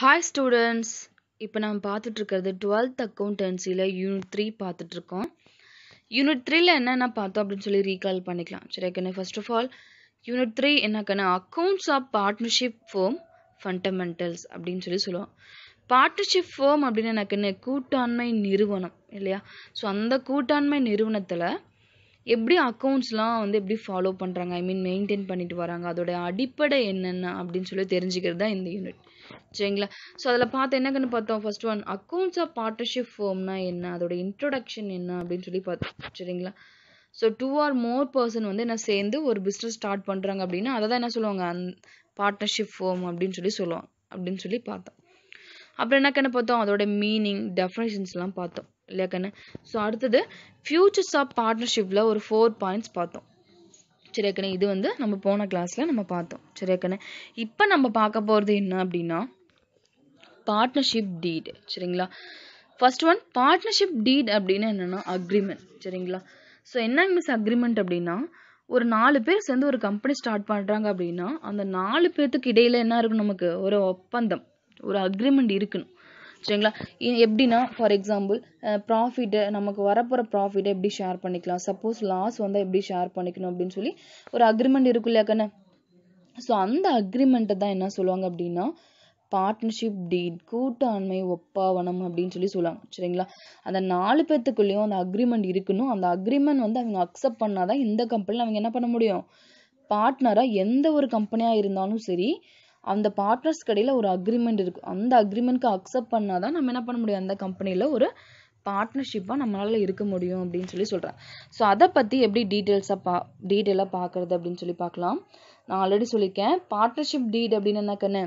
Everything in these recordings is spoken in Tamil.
ஹாய் ஸ்டூடெண்ட்ஸ் இப்போ நம்ம பார்த்துட்ருக்கிறது டுவெல்த் அக்கௌண்டன்சியில் யூனிட் த்ரீ பார்த்துட்ருக்கோம் யூனிட் த்ரீல என்னென்ன பார்த்தோம் அப்படின்னு சொல்லி ரீகால் பண்ணிக்கலாம் சரி ஓகேண்ணே first of all unit three என்னக்கண்ணா accounts of partnership firm fundamentals அப்படின்னு சொல்லி சொல்லுவோம் பார்ட்னர்ஷிப் ஃபோம் அப்படின்னு என்ன கூட்டாண்மை நிறுவனம் இல்லையா ஸோ அந்த கூட்டாண்மை நிறுவனத்தில் எப்படி அக்கௌண்ட்ஸ்லாம் வந்து எப்படி ஃபாலோ பண்ணுறாங்க ஐ மீன் மெயின்டைன் பண்ணிட்டு வராங்க அதோட அடிப்படை என்னென்ன அப்படின்னு சொல்லி தெரிஞ்சுக்கிறது தான் இந்த யூனிட் சரிங்களா ஸோ அதில் பார்த்து என்னங்கன்னு பார்த்தோம் first one accounts of partnership ஃபார்ம்னா என்ன அதோட இன்ட்ரொடக்ஷன் என்ன அப்படின்னு சொல்லி பார்த்தோம் சரிங்களா so two or more person வந்து என்ன சேர்ந்து ஒரு பிஸ்னஸ் ஸ்டார்ட் பண்ணுறாங்க அப்படின்னா அதை தான் என்ன சொல்லுவாங்க அந் பார்ட்னர்ஷிப் ஃபார்ம் அப்படின்னு சொல்லி சொல்லுவாங்க அப்படின்னு சொல்லி பார்த்தோம் அப்புறம் என்னக்கன்னு பார்த்தோம் அதோட மீனிங் டெஃபினேஷன்ஸ்லாம் பார்த்தோம் இல்லையா கண்ணு ஸோ அடுத்தது ஃப்யூச்சர்ஸ் ஆஃப் பார்ட்னர்ஷிப்பில் ஒரு ஃபோர் பாயிண்ட்ஸ் பார்த்தோம் சரியா கண்ணு இது வந்து நம்ம போன கிளாஸில் நம்ம பார்த்தோம் சரியா கண்ணு இப்போ நம்ம பார்க்க போகிறது என்ன அப்படின்னா பார்ட்னர்ஷிப் டீட் சரிங்களா ஃபர்ஸ்ட் ஒன் பார்ட்னர்ஷிப் டீட் அப்படின்னா என்னென்னா அக்ரிமெண்ட் சரிங்களா ஸோ என்ன மிஸ் அக்ரிமெண்ட் அப்படின்னா ஒரு நாலு பேர் சேர்ந்து ஒரு கம்பெனி ஸ்டார்ட் பண்ணுறாங்க அப்படின்னா அந்த நாலு பேர்த்துக்கு இடையில் என்ன இருக்கும் நமக்கு ஒரு ஒப்பந்தம் ஒரு அக்ரிமெண்ட் இருக்கணும் சரிங்களா எப்படின்னா ஃபார் எக்ஸாம்பிள் ப்ராஃபிட்டை நமக்கு வரப்போகிற ப்ராஃபிட்டை எப்படி ஷேர் பண்ணிக்கலாம் சப்போஸ் லாஸ் வந்தால் எப்படி ஷேர் பண்ணிக்கணும் அப்படின்னு சொல்லி ஒரு அக்ரிமெண்ட் இருக்கும் இல்லையா கண்ணு ஸோ அந்த அக்ரிமெண்ட்டை தான் என்ன சொல்லுவாங்க அப்படின்னா பார்ட்னர்ஷிப் டீட் கூட்டாண்மை ஒப்பாவனம் அப்படின்னு சொல்லி சொல்லுவாங்க சரிங்களா அந்த நாலு பேர்த்துக்குள்ளேயும் அந்த அக்ரிமெண்ட் இருக்கணும் அந்த அக்ரிமெண்ட் வந்து அவங்க அக்செப்ட் பண்ணாதான் இந்த கம்பெனியில் அவங்க என்ன பண்ண முடியும் பார்ட்னராக எந்த ஒரு கம்பெனியாக இருந்தாலும் சரி அந்த பார்ட்னர்ஸ் கடையில் ஒரு அக்ரிமெண்ட் இருக்குது அந்த அக்ரிமெண்ட்க்கு அக்செப்ட் பண்ணால் தான் நம்ம என்ன பண்ண முடியும் அந்த கம்பெனியில் ஒரு பார்ட்னர்ஷிப்பாக நம்மளால் இருக்க முடியும் அப்படின்னு சொல்லி சொல்கிறேன் ஸோ அதை பற்றி எப்படி டீட்டெயில்ஸாக பா டீட்டெயிலாக பார்க்குறது அப்படின்னு சொல்லி பார்க்கலாம் நான் ஆல்ரெடி சொல்லியிருக்கேன் பார்ட்னர்ஷிப் டீட் அப்படின்னு என்ன கண்ணு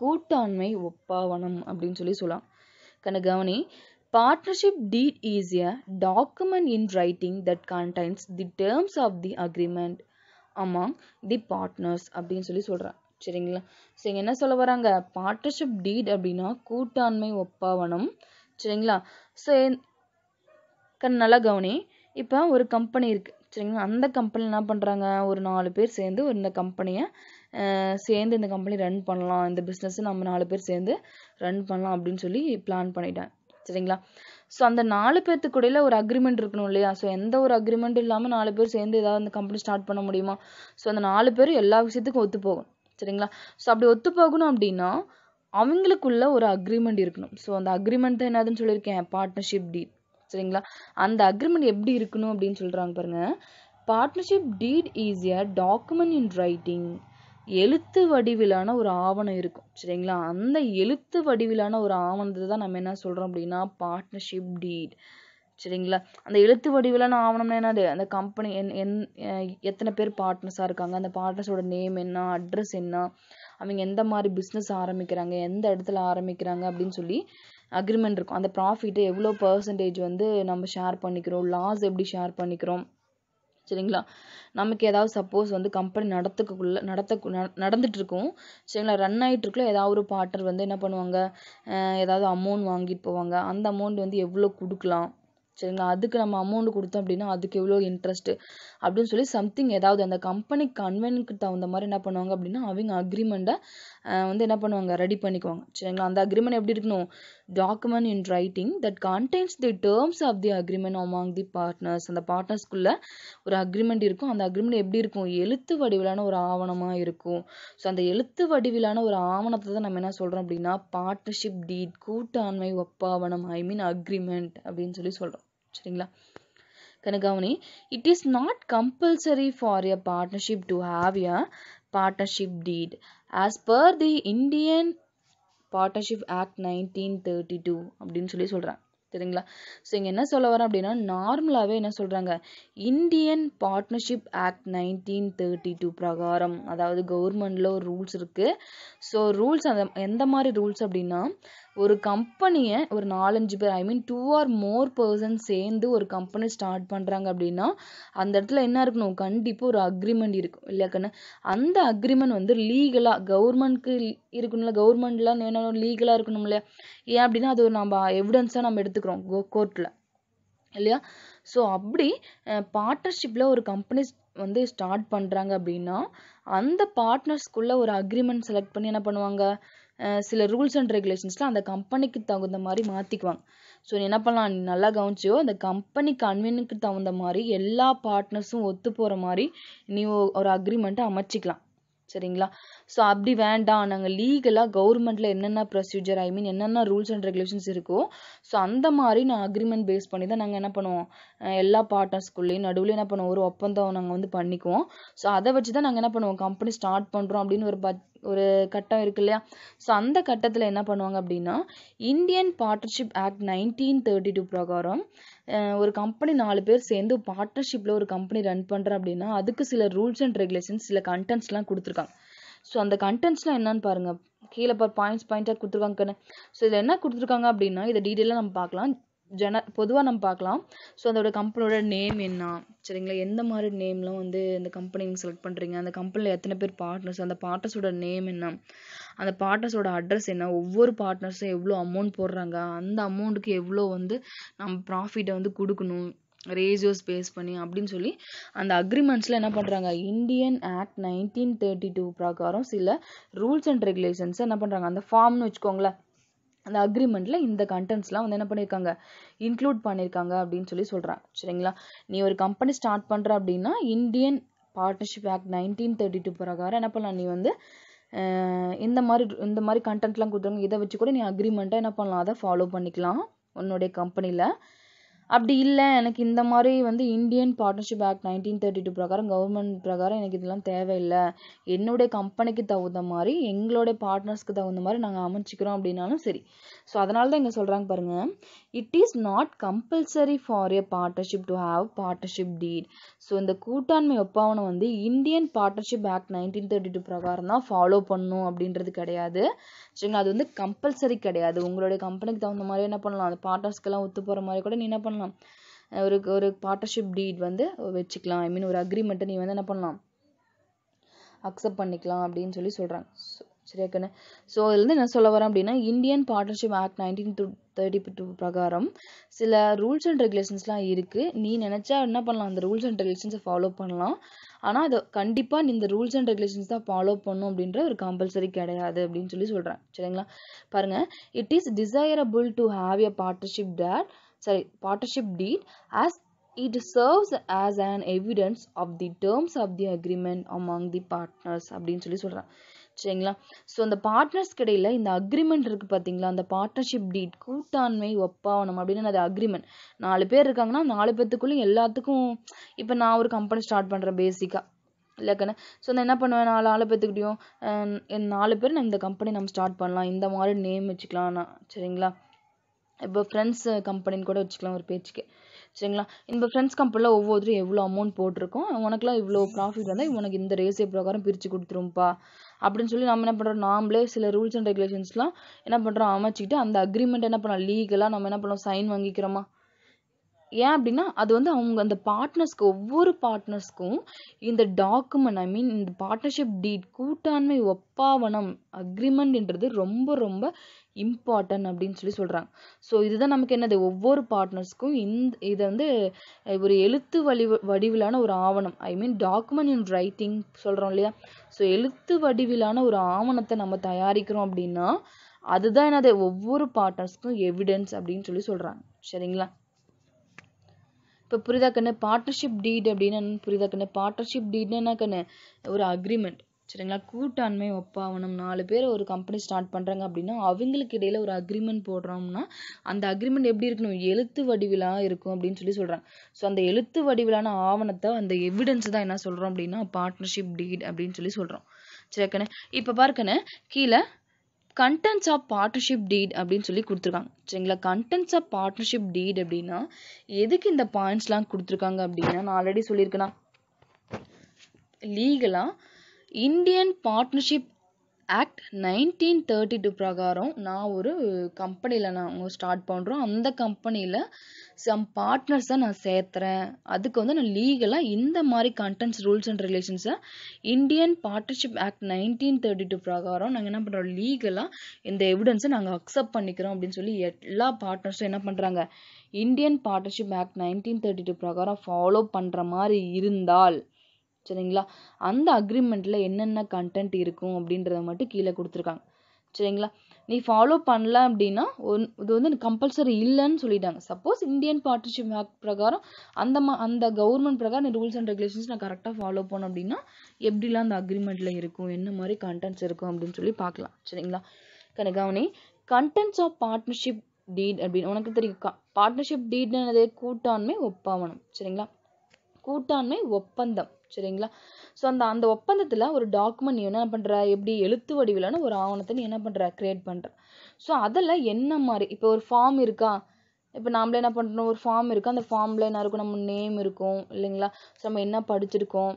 கூட்டாண்மை ஒப்பாவனம் அப்படின்னு சொல்லி சொல்லலாம் கண்ணு கவனி partnership deed is a document in writing that contains the terms of the agreement among the partners அப்படின்னு சொல்லி சொல்கிறேன் சரிங்களா ஸோ இங்கே என்ன சொல்ல வராங்க பார்ட்னர்ஷிப் டீட் அப்படின்னா கூட்டாண்மை ஒப்பாவனம் சரிங்களா ஸோ கண் நல்லா கவனி இப்போ ஒரு கம்பெனி இருக்குது சரிங்களா அந்த கம்பெனி என்ன பண்ணுறாங்க ஒரு நாலு பேர் சேர்ந்து ஒரு இந்த கம்பெனியை சேர்ந்து இந்த கம்பெனி ரன் பண்ணலாம் இந்த பிஸ்னஸ்ஸை நம்ம நாலு பேர் சேர்ந்து ரன் பண்ணலாம் அப்படின்னு சொல்லி பிளான் பண்ணிட்டேன் சரிங்களா ஸோ அந்த நாலு பேர்த்துக்குடையில இடையில ஒரு அக்ரிமெண்ட் இருக்கணும் இல்லையா ஸோ எந்த ஒரு அக்ரிமெண்ட் இல்லாமல் நாலு பேர் சேர்ந்து ஏதாவது அந்த கம்பெனி ஸ்டார்ட் பண்ண முடியுமா ஸோ அந்த நாலு பேரும் எல்லா விஷயத்துக்கும் ஒத்து போகும் சரிங்களா ஸோ அப்படி ஒத்து போகணும் அப்படின்னா அவங்களுக்குள்ள ஒரு அக்ரிமெண்ட் இருக்கணும் ஸோ அந்த அக்ரிமெண்ட் தான் என்னதுன்னு சொல்லியிருக்கேன் பார்ட்னர்ஷிப் டீட் சரிங்களா அந்த அக்ரிமெண்ட் எப்படி இருக்கணும் அப்படின்னு சொல்கிறாங்க பாருங்க partnership deed is a document in writing எழுத்து வடிவிலான ஒரு ஆவணம் இருக்கும் சரிங்களா அந்த எழுத்து வடிவிலான ஒரு ஆவணத்தை தான் நம்ம என்ன சொல்கிறோம் அப்படின்னா பார்ட்னர்ஷிப் டீட் சரிங்களா அந்த எழுத்து நான் ஆவணம்னா என்னது அந்த கம்பெனி என் என் எத்தனை பேர் பார்ட்னர்ஸாக இருக்காங்க அந்த பார்ட்னர்ஸோட நேம் என்ன அட்ரஸ் என்ன அவங்க எந்த மாதிரி பிஸ்னஸ் ஆரம்பிக்கிறாங்க எந்த இடத்துல ஆரம்பிக்கிறாங்க அப்படின்னு சொல்லி அக்ரிமெண்ட் இருக்கும் அந்த ப்ராஃபிட்டை எவ்வளோ பர்சன்டேஜ் வந்து நம்ம ஷேர் பண்ணிக்கிறோம் லாஸ் எப்படி ஷேர் பண்ணிக்கிறோம் சரிங்களா நமக்கு ஏதாவது சப்போஸ் வந்து கம்பெனி நடத்துக்குள்ள நடத்த இருக்கும் சரிங்களா ரன் இருக்குல்ல ஏதாவது ஒரு பார்ட்னர் வந்து என்ன பண்ணுவாங்க ஏதாவது அமௌண்ட் வாங்கிட்டு போவாங்க அந்த அமௌண்ட் வந்து எவ்வளோ கொடுக்கலாம் சரிங்களா அதுக்கு நம்ம அமௌண்ட் கொடுத்தோம் அப்படின்னா அதுக்கு எவ்வளோ இன்ட்ரெஸ்ட் அப்படின்னு சொல்லி சம்திங் ஏதாவது அந்த கம்பெனி கன்வெனுக்கு தகுந்த மாதிரி என்ன பண்ணுவாங்க அப்படின்னா அவங்க அக்ரிமெண்ட்டை வந்து என்ன பண்ணுவாங்க ரெடி பண்ணிக்குவாங்க சரிங்களா அந்த அக்ரிமெண்ட் எப்படி இருக்கணும் document in writing that contains the terms of the agreement among the partners அந்த பார்ட்னர்ஸ்குள்ள ஒரு அக்ரிமெண்ட் இருக்கும் அந்த அக்ரிமெண்ட் எப்படி இருக்கும் எழுத்து வடிவிலான ஒரு ஆவணமாக இருக்கும் ஸோ அந்த எழுத்து வடிவிலான ஒரு ஆவணத்தை தான் நம்ம என்ன சொல்கிறோம் அப்படின்னா பார்ட்னர்ஷிப் டீட் கூட்டாண்மை ஒப்பாவணம் ஐ மீன் அக்ரிமெண்ட் அப்படின்னு சொல்லி சொல்கிறோம் சரிங்களா கனகாவணி it is not compulsory for a partnership to have a partnership deed as per the Indian partnership act nineteen thirty two அப்படின்னு சொல்லி சொல்கிறேன் சரிங்களா ஸோ இங்கே என்ன சொல்ல வரேன் அப்படின்னா நார்மலாகவே என்ன சொல்கிறாங்க Indian partnership act nineteen thirty two பிரகாரம் அதாவது கவர்மெண்டில் ஒரு ரூல்ஸ் இருக்குது ஸோ ரூல்ஸ் அந்த எந்த மாதிரி ரூல்ஸ் அப்படின்னா ஒரு கம்பெனியை ஒரு நாலஞ்சு பேர் I mean two or more person சேர்ந்து ஒரு கம்பெனி ஸ்டார்ட் பண்ணுறாங்க அப்படின்னா அந்த இடத்துல என்ன இருக்கணும் கண்டிப்பாக ஒரு அக்ரிமெண்ட் இருக்கும் இல்லையா அந்த அக்ரிமெண்ட் வந்து லீகலாக கவர்மெண்ட்க்கு இருக்கணும்ல கவர்மெண்ட்லாம் வேணும் லீகலாக இருக்கணும் இல்லையா ஏன் அப்படின்னா அது ஒரு நம்ம எவிடன்ஸாக நம்ம எடுத்துக்கிறோம் கோ கோர்ட்டில் இல்லையா ஸோ அப்படி பார்ட்னர்ஷிப்பில் ஒரு கம்பெனி வந்து ஸ்டார்ட் பண்ணுறாங்க அப்படின்னா அந்த பார்ட்னர்ஸ்குள்ளே ஒரு அக்ரிமெண்ட் செலக்ட் பண்ணி என்ன பண்ணுவாங்க சில ரூல்ஸ் அண்ட் ரெகுலேஷன்ஸ்லாம் அந்த கம்பெனிக்கு தகுந்த மாதிரி மாற்றிக்குவாங்க ஸோ என்ன பண்ணலாம் நல்லா கவனிச்சியோ அந்த கம்பெனி கன்வீனுக்கு தகுந்த மாதிரி எல்லா பார்ட்னர்ஸும் ஒத்து போகிற மாதிரி நீ ஒரு அக்ரிமெண்ட்டை அமைச்சிக்கலாம் சரிங்களா ஸோ அப்படி வேண்டாம் நாங்கள் லீகலாக கவர்மெண்ட்டில் என்னென்ன ப்ரொசீஜர் ஐ மீன் என்னென்ன ரூல்ஸ் அண்ட் ரெகுலேஷன்ஸ் இருக்கோ ஸோ அந்த மாதிரி நான் அக்ரிமெண்ட் பேஸ் பண்ணி தான் நாங்கள் என்ன பண்ணுவோம் எல்லா பார்ட்னர்ஸ்குள்ளேயும் நடுவில் என்ன பண்ணுவோம் ஒரு ஒப்பந்தம் நாங்கள் வந்து பண்ணிக்குவோம் ஸோ அதை வச்சு தான் நாங்கள் என்ன பண்ணுவோம் கம்பெனி ஸ்டார்ட் பண்ணுறோம் அப்படின்னு ஒரு பத் ஒரு கட்டம் இருக்கு இல்லையா ஸோ அந்த கட்டத்தில் என்ன பண்ணுவாங்க அப்படின்னா Indian partnership act nineteen thirty two பிரகாரம் ஒரு கம்பெனி நாலு பேர் சேர்ந்து பார்ட்னர்ஷிப்பில் ஒரு கம்பெனி ரன் பண்ணுறேன் அப்படின்னா அதுக்கு சில ரூல்ஸ் அண்ட் ரெகுலேஷன்ஸ் சில கண்டென்ட்ஸ்லாம் கொடுத்துருக்காங்க ஸோ அந்த கண்டென்ட்ஸ்லாம் என்னன்னு பாருங்கள் கீழே பார் பாயிண்ட்ஸ் பாயிண்ட்டாக கொடுத்துருக்காங்க ஸோ இதில் என்ன கொடுத்துருக்காங்க அப்படின்னா இதை டீட்டெயிலாக நம்ம பார்க்கலாம் ஜென பொதுவாக நம்ம பார்க்கலாம் ஸோ அதோட கம்பெனியோட நேம் என்ன சரிங்களா எந்த மாதிரி நேம்லாம் வந்து இந்த கம்பெனி நீங்கள் செலக்ட் பண்ணுறீங்க அந்த கம்பெனியில் எத்தனை பேர் பார்ட்னர்ஸ் அந்த பார்ட்னர்ஸோட நேம் என்ன அந்த பார்ட்னர்ஸோட அட்ரஸ் என்ன ஒவ்வொரு பார்ட்னர்ஸும் எவ்வளோ அமௌண்ட் போடுறாங்க அந்த அமௌண்ட்டுக்கு எவ்வளோ வந்து நம்ம ப்ராஃபிட்டை வந்து கொடுக்கணும் ரேஜியோஸ் பேஸ் பண்ணி அப்படின்னு சொல்லி அந்த அக்ரிமெண்ட்ஸில் என்ன பண்ணுறாங்க Indian Act nineteen thirty two பிரகாரம் சில ரூல்ஸ் அண்ட் ரெகுலேஷன்ஸை என்ன பண்ணுறாங்க அந்த ஃபார்ம்னு வச்சுக்கோங்களேன் அந்த அக்ரிமெண்ட்ல இந்த கண்டென்ட்ஸ்லாம் வந்து என்ன பண்ணியிருக்காங்க இன்க்ளூட் பண்ணியிருக்காங்க அப்படின்னு சொல்லி சொல்றாங்க சரிங்களா நீ ஒரு கம்பெனி ஸ்டார்ட் பண்ணுற அப்படின்னா Indian partnership act nineteen thirty two பிரகாரம் என்ன பண்ணலாம் நீ வந்து இந்த மாதிரி இந்த மாதிரி கண்டென்ட்லாம் கொடுத்துருங்க இதை வச்சு கூட நீ அக்ரிமெண்ட்டாக என்ன பண்ணலாம் அதை ஃபாலோ பண்ணிக்கலாம் உன்னுடைய கம்பெனியில் அப்படி இல்லை எனக்கு இந்த மாதிரி வந்து Indian partnership act nineteen thirty two பிரகாரம் கவர்மெண்ட் பிரகாரம் எனக்கு இதெல்லாம் தேவையில்லை என்னுடைய கம்பெனிக்கு தகுந்த மாதிரி எங்களுடைய பார்ட்னர்ஸ்க்கு தகுந்த மாதிரி நாங்கள் அமைச்சிக்கிறோம் அப்படின்னாலும் சரி ஸோ அதனால தான் இங்கே சொல்கிறாங்க பாருங்கள் it is not compulsory for a partnership to have partnership deed so இந்த கூட்டாண்மை ஒப்பாவனை வந்து Indian partnership act nineteen thirty two பிரகாரம் தான் ஃபாலோ பண்ணும் அப்படின்றது கிடையாது சரிங்களா அது வந்து கம்பல்சரி கிடையாது உங்களுடைய கம்பெனிக்கு தகுந்த மாதிரி என்ன பண்ணலாம் அந்த பார்ட்னர்ஸ்க்கெல்லாம் ஒத்து போகிற மாதிரி கூட நீ என்ன பண்ணலாம் பண்ணலாம் ஒரு ஒரு பார்ட்னர்ஷிப் டீட் வந்து வச்சுக்கலாம் ஐ மீன் ஒரு அக்ரிமெண்ட்டை நீ வந்து என்ன பண்ணலாம் அக்செப்ட் பண்ணிக்கலாம் அப்படின்னு சொல்லி சொல்கிறாங்க சரியா கண்ணு ஸோ இதுலேருந்து என்ன சொல்ல வரேன் அப்படின்னா Indian partnership act nineteen two thirty two பிரகாரம் சில ரூல்ஸ் அண்ட் ரெகுலேஷன்ஸ்லாம் இருக்குது நீ நினச்சா என்ன பண்ணலாம் அந்த ரூல்ஸ் அண்ட் ரெகுலேஷன்ஸை ஃபாலோ பண்ணலாம் ஆனால் அதை கண்டிப்பாக இந்த ரூல்ஸ் அண்ட் ரெகுலேஷன்ஸ் தான் ஃபாலோ பண்ணும் அப்படின்ற ஒரு கம்பல்சரி கிடையாது அப்படின்னு சொல்லி சொல்கிறேன் சரிங்களா பாருங்கள் it is desirable to have a partnership date sorry partnership deed as it serves as an evidence of the terms of the agreement among the partners அப்படின்னு சொல்லி சொல்கிறான் சரிங்களா ஸோ அந்த பார்ட்னர்ஸ் இடையில் இந்த அக்ரிமெண்ட் இருக்குது பார்த்தீங்களா அந்த பார்ட்னர்ஷிப் டீட் கூட்டாண்மை ஒப்பாவணம் அப்படின்னு அது அக்ரிமெண்ட் நாலு பேர் இருக்காங்கன்னா நாலு பேர்த்துக்குள்ளேயும் எல்லாத்துக்கும் இப்போ நான் ஒரு கம்பெனி ஸ்டார்ட் பண்ணுறேன் பேசிக்காக இல்லைக்கண்ணே ஸோ நான் என்ன பண்ணுவேன் நாலு ஆளை பேர்த்துக்கிட்டையும் நாலு பேர் நான் இந்த கம்பெனி நம்ம ஸ்டார்ட் பண்ணலாம் இந்த மாதிரி நேம் வச்சுக்கலாம் நான் சரிங்களா இப்போ ஃப்ரெண்ட்ஸ் கம்பெனின்னு கூட வச்சுக்கலாம் ஒரு பேச்சுக்கு சரிங்களா இந்த ஃப்ரெண்ட்ஸ் கம்பெனியில் ஒவ்வொருத்தரும் எவ்வளோ அமௌண்ட் போட்டிருக்கோம் உனக்குலாம் இவ்வளோ ப்ராஃபிட் வந்தால் உனக்கு இந்த ரேசியோ பிரகாரம் பிரித்து கொடுத்துரும்பா அப்படின்னு சொல்லி நம்ம என்ன பண்ணுறோம் நாமளே சில ரூல்ஸ் அண்ட் ரெகுலேஷன்ஸ்லாம் என்ன பண்ணுறோம் அமைச்சிக்கிட்டு அந்த அக்ரிமெண்ட் என்ன பண்ணலாம் லீகலாக நம்ம என்ன பண்ணலாம் சைன் வாங்கிக்கிறோமா ஏன் அப்படின்னா அது வந்து அவங்க அந்த பார்ட்னர்ஸ்க்கு ஒவ்வொரு பார்ட்னர்ஸ்க்கும் இந்த டாக்குமெண்ட் ஐ மீன் இந்த பார்ட்னர்ஷிப் டீட் கூட்டாண்மை ஒப்பாவனம் அக்ரிமெண்ட்ன்றது ரொம்ப ரொம்ப இம்பார்ட்டன்ட் அப்படின்னு சொல்லி சொல்கிறாங்க ஸோ இதுதான் நமக்கு என்னது ஒவ்வொரு பார்ட்னர்ஸ்க்கும் இந்த இதை வந்து ஒரு எழுத்து வடிவ வடிவிலான ஒரு ஆவணம் ஐ மீன் டாக்குமெண்ட் இன் ரைட்டிங் சொல்கிறோம் இல்லையா ஸோ எழுத்து வடிவிலான ஒரு ஆவணத்தை நம்ம தயாரிக்கிறோம் அப்படின்னா அதுதான் என்னது ஒவ்வொரு பார்ட்னர்ஸ்க்கும் எவிடன்ஸ் அப்படின்னு சொல்லி சொல்கிறாங்க சரிங்களா இப்போ புரிதா கண்ணு பார்ட்னர்ஷிப் டீட் அப்படின்னு புரிதா கண்ணு பார்ட்னர்ஷிப் டீட்னா என்ன கண்ணு ஒரு அக்ரிமெண்ட் சரிங்களா கூட்டாண்மை ஒப்பாவணம் நாலு பேர் ஒரு கம்பெனி ஸ்டார்ட் பண்ணுறாங்க அப்படின்னா அவங்களுக்கு இடையில் ஒரு அக்ரிமெண்ட் போடுறோம்னா அந்த அக்ரிமெண்ட் எப்படி இருக்கணும் எழுத்து வடிவிலாக இருக்கும் அப்படின்னு சொல்லி சொல்கிறாங்க ஸோ அந்த எழுத்து வடிவிலான ஆவணத்தை அந்த எவிடன்ஸ் தான் என்ன சொல்கிறோம் அப்படின்னா பார்ட்னர்ஷிப் டீட் அப்படின்னு சொல்லி சொல்கிறோம் சரிக்கண்ணே இப்போ பார்க்கண்ணே கீழே கண்டென்ட்ஸ் ஆஃப் பார்ட்னர்ஷிப் டீட் அப்படின்னு சொல்லி கொடுத்துருக்காங்க சரிங்களா கண்டென்ட்ஸ் ஆஃப் பார்ட்னர்ஷிப் டீட் அப்படின்னா எதுக்கு இந்த பாயிண்ட்ஸ்லாம் கொடுத்துருக்காங்க அப்படின்னா நான் ஆல்ரெடி சொல்லியிருக்கேன் லீகலாக Indian partnership act nineteen thirty two பிரகாரம் நான் ஒரு கம்பெனியில் நான் ஸ்டார்ட் பண்ணுறோம் அந்த கம்பெனியில் சம் பார்ட்னர்ஸை நான் சேர்த்துறேன் அதுக்கு வந்து நான் லீகலாக இந்த மாதிரி கண்டென்ட்ஸ் ரூல்ஸ் அண்ட் ரிலேஷன்ஸை Indian partnership act nineteen thirty two பிரகாரம் நாங்கள் என்ன பண்ணுறோம் லீகலாக இந்த எவிடன்ஸை நாங்கள் அக்செப்ட் பண்ணிக்கிறோம் அப்படின்னு சொல்லி எல்லா பார்ட்னர்ஸும் என்ன பண்ணுறாங்க Indian partnership act nineteen thirty two பிரகாரம் ஃபாலோ பண்ணுற மாதிரி இருந்தால் சரிங்களா அந்த அக்ரிமெண்ட்டில் என்னென்ன கண்டென்ட் இருக்கும் அப்படின்றத மட்டும் கீழே கொடுத்துருக்காங்க சரிங்களா நீ ஃபாலோ பண்ணல அப்படின்னா ஒன் இது வந்து கம்பல்சரி இல்லைன்னு சொல்லிட்டாங்க சப்போஸ் இந்தியன் பார்ட்னர்ஷிப் ஆக்ட் பிரகாரம் அந்த மா அந்த கவர்மெண்ட் பிரகாரம் ரூல்ஸ் அண்ட் ரெகுலேஷன்ஸ் நான் கரெக்டாக ஃபாலோ பண்ணோம் அப்படின்னா எப்படிலாம் அந்த அக்ரிமெண்ட்டில் இருக்கும் என்ன மாதிரி கண்டென்ட்ஸ் இருக்கும் அப்படின்னு சொல்லி பார்க்கலாம் சரிங்களா கனகாவணி கண்டென்ட்ஸ் ஆஃப் பார்ட்னர்ஷிப் டீட் அப்படின்னு உனக்கு தெரியும் பார்ட்னர்ஷிப் டீட்னது கூட்டாண்மை ஒப்பாவணம் சரிங்களா கூட்டாண்மை ஒப்பந்தம் சரிங்களா ஸோ அந்த அந்த ஒப்பந்தத்தில் ஒரு டாக்குமெண்ட் நீ என்ன பண்ணுற எப்படி எழுத்து வடிவிலான ஒரு ஆவணத்தை நீ என்ன பண்ணுற க்ரியேட் பண்ணுற ஸோ அதில் என்ன மாதிரி இப்போ ஒரு ஃபார்ம் இருக்கா இப்போ நாமளே என்ன பண்ணுறோம் ஒரு ஃபார்ம் இருக்கா அந்த ஃபார்மில் என்ன இருக்கும் நம்ம நேம் இருக்கும் இல்லைங்களா ஸோ நம்ம என்ன படிச்சிருக்கோம்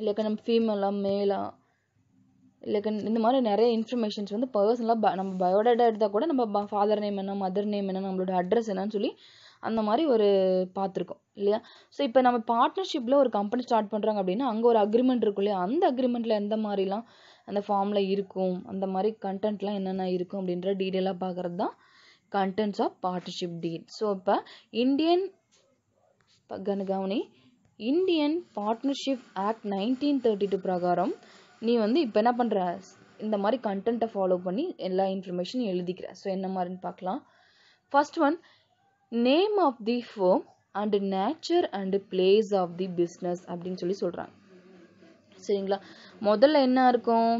இல்லைக்கா நம்ம ஃபீமேலா மேலா இல்லைக்கா இந்த மாதிரி நிறைய இன்ஃபர்மேஷன்ஸ் வந்து பர்சனலாக நம்ம பயோடேட்டா எடுத்தால் கூட நம்ம ஃபாதர் நேம் என்ன மதர் நேம் என்ன நம்மளோட அட்ரஸ் என்னன்னு சொல்லி அந்த மாதிரி ஒரு பார்த்துருக்கோம் இல்லையா ஸோ இப்போ நம்ம பார்ட்னர்ஷிப்பில் ஒரு கம்பெனி ஸ்டார்ட் பண்ணுறாங்க அப்படின்னா அங்கே ஒரு அக்ரிமெண்ட் இருக்கும் இல்லையா அந்த அக்ரிமெண்ட்டில் எந்த மாதிரிலாம் அந்த ஃபார்மில் இருக்கும் அந்த மாதிரி கண்டென்ட்லாம் என்னென்ன இருக்கும் அப்படின்ற டீட்டெயிலாக பார்க்குறது தான் contents of partnership deed so இப்போ இந்தியன் கவனி Indian partnership act nineteen thirty two பிரகாரம் நீ வந்து இப்போ என்ன பண்ணுற இந்த மாதிரி கண்டென்ட்டை ஃபாலோ பண்ணி எல்லா இன்ஃபர்மேஷனும் எழுதிக்கிற ஸோ என்ன மாதிரின்னு பார்க்கலாம் first one name of the firm and nature and place of the business அப்படின்னு சொல்லி சொல்கிறாங்க சரிங்களா முதல்ல என்ன இருக்கும்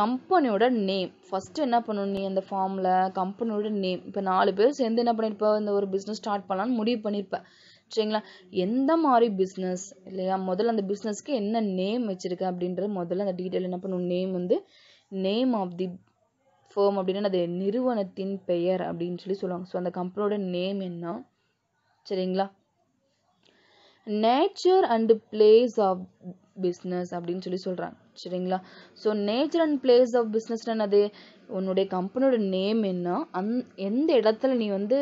கம்பெனியோட நேம் ஃபஸ்ட்டு என்ன பண்ணணும் நீ அந்த ஃபார்மில் கம்பெனியோட நேம் இப்போ நாலு பேர் சேர்ந்து என்ன பண்ணியிருப்பா இந்த ஒரு பிஸ்னஸ் ஸ்டார்ட் பண்ணலான்னு முடிவு பண்ணியிருப்பேன் சரிங்களா எந்த மாதிரி பிஸ்னஸ் இல்லையா முதல்ல அந்த பிஸ்னஸ்க்கு என்ன நேம் வச்சுருக்க அப்படின்றது முதல்ல அந்த டீட்டெயில் என்ன பண்ணும் நேம் வந்து நேம் ஆஃப் தி ஃபேர்ம் அப்படின்னா அது நிறுவனத்தின் பெயர் அப்படின்னு சொல்லி சொல்லுவாங்க ஸோ அந்த கம்பெனியோட நேம் என்ன சரிங்களா nature and place of business அப்படின்னு சொல்லி சொல்கிறாங்க சரிங்களா so nature and place of business என்னது உன்னுடைய கம்பெனியோட நேம் என்ன அந் எந்த இடத்துல நீ வந்து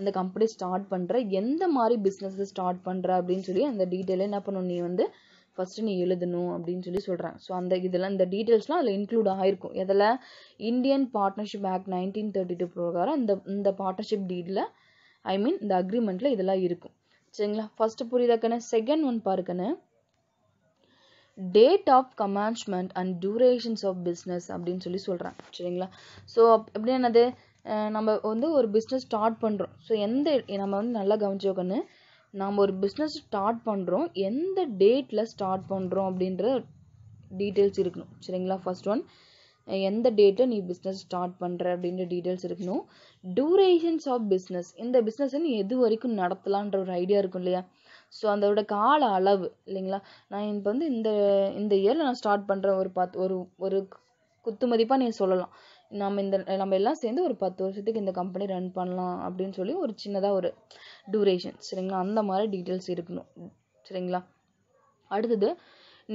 அந்த கம்பெனி ஸ்டார்ட் பண்ணுற எந்த மாதிரி பிஸ்னஸை ஸ்டார்ட் பண்ணுற அப்படின்னு சொல்லி அந்த டீட்டெயிலே என்ன பண்ணணும் நீ வந்து ஃபஸ்ட்டு நீ எழுதணும் அப்படின்னு சொல்லி சொல்கிறாங்க ஸோ அந்த இதெல்லாம் இந்த டீட்டெயில்ஸ்லாம் அதில் இன்க்ளூட் ஆகிருக்கும் இதில் Indian partnership act nineteen thirty two பிரகாரம் இந்த இந்த பார்ட்னர்ஷிப் டீடில் ஐ மீன் இந்த அக்ரிமெண்ட்டில் இதெல்லாம் இருக்கும் சரிங்களா ஃபஸ்ட்டு புரியுதாக்கண்ணே செகண்ட் ஒன் பாருக்கண்ணே date of commencement and durations of business அப்படின்னு சொல்லி சொல்கிறேன் சரிங்களா ஸோ அப் எப்படி என்னது நம்ம வந்து ஒரு பிஸ்னஸ் ஸ்டார்ட் பண்ணுறோம் ஸோ எந்த நம்ம வந்து நல்லா கவனிச்சோக்கன்னு நாம் ஒரு பிஸ்னஸ் ஸ்டார்ட் பண்ணுறோம் எந்த டேட்டில் ஸ்டார்ட் பண்ணுறோம் அப்படின்ற டீட்டெயில்ஸ் இருக்கணும் சரிங்களா ஃபர்ஸ்ட் ஒன் எந்த டேட்டை நீ பிஸ்னஸ் ஸ்டார்ட் பண்ணுற அப்படின்ற டீட்டெயில்ஸ் இருக்கணும் டூரேஷன்ஸ் ஆஃப் பிஸ்னஸ் இந்த பிஸ்னஸை நீ எது வரைக்கும் நடத்தலான்ற ஒரு ஐடியா இருக்கும் இல்லையா ஸோ அதோட கால அளவு இல்லைங்களா நான் இப்போ வந்து இந்த இந்த இயரில் நான் ஸ்டார்ட் பண்ணுறேன் ஒரு பத் ஒரு ஒரு குத்து மதிப்பாக நீங்கள் சொல்லலாம் நம்ம இந்த நம்ம எல்லாம் சேர்ந்து ஒரு பத்து வருஷத்துக்கு இந்த கம்பெனி ரன் பண்ணலாம் அப்படின்னு சொல்லி ஒரு சின்னதாக ஒரு டியூரேஷன் சரிங்களா அந்த மாதிரி டீட்டெயில்ஸ் இருக்கணும் சரிங்களா அடுத்தது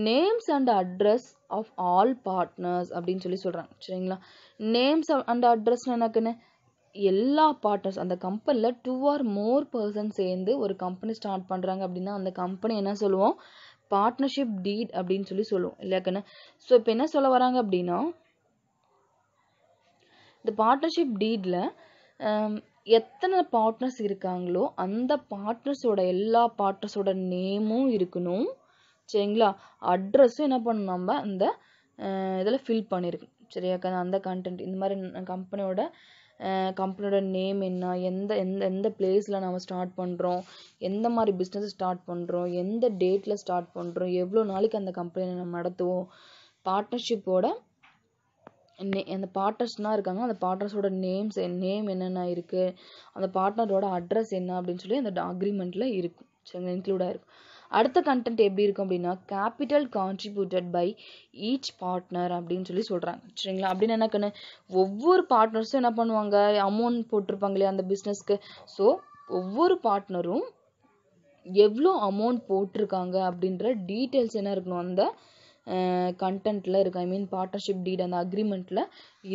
names and address of all partners அப்படின்னு சொல்லி சொல்கிறாங்க சரிங்களா நேம்ஸ் அண்ட் அட்ரஸ்னு எனக்குன்னு எல்லா பார்ட்னர்ஸ் அந்த கம்பெனியில் டூ ஆர் மோர் பர்சன் சேர்ந்து ஒரு கம்பெனி ஸ்டார்ட் பண்ணுறாங்க அப்படின்னா அந்த கம்பெனி என்ன சொல்லுவோம் பார்ட்னர்ஷிப் டீட் அப்படின்னு சொல்லி சொல்லுவோம் இல்லையாக்கண்ணே ஸோ இப்போ என்ன சொல்ல வராங்க அப்படின்னா இந்த பார்ட்னர்ஷிப் டீடில் எத்தனை பார்ட்னர்ஸ் இருக்காங்களோ அந்த பார்ட்னர்ஸோட எல்லா பார்ட்னர்ஸோட நேமும் இருக்கணும் சரிங்களா அட்ரஸும் என்ன பண்ணணும் நம்ம அந்த இதில் ஃபில் பண்ணியிருக்கணும் சரியாக்கா அந்த கண்டென்ட் இந்த மாதிரி கம்பெனியோட கம்பெனியோட நேம் என்ன எந்த எந்த எந்த பிளேஸில் நம்ம ஸ்டார்ட் பண்ணுறோம் எந்த மாதிரி பிஸ்னஸ் ஸ்டார்ட் பண்ணுறோம் எந்த டேட்டில் ஸ்டார்ட் பண்ணுறோம் எவ்வளோ நாளைக்கு அந்த கம்பெனியை நம்ம நடத்துவோம் பார்ட்னர்ஷிப்போட நே அந்த பார்ட்னர்ஸ்லாம் இருக்காங்க அந்த பார்ட்னர்ஸோட நேம்ஸ் நேம் என்னென்ன இருக்குது அந்த பார்ட்னரோட அட்ரஸ் என்ன அப்படின்னு சொல்லி அந்த அக்ரிமெண்ட்டில் இருக்கும் சரிங்களா இன்க்ளூடாக இருக்கும் அடுத்த கண்டென்ட் எப்படி இருக்கும் அப்படின்னா capital contributed by each partner அப்படின்னு சொல்லி சொல்கிறாங்க சரிங்களா அப்படின்னு என்ன ஒவ்வொரு பார்ட்னர்ஸும் என்ன பண்ணுவாங்க அமௌண்ட் போட்டிருப்பாங்க இல்லையா அந்த பிஸ்னஸ்க்கு ஸோ ஒவ்வொரு பார்ட்னரும் எவ்வளோ அமௌண்ட் போட்டிருக்காங்க அப்படின்ற டீட்டெயில்ஸ் என்ன இருக்கணும் அந்த கண்டென்ட்டில் இருக்கும் ஐ மீன் பார்ட்னர்ஷிப் டீட் அந்த அக்ரிமெண்ட்டில்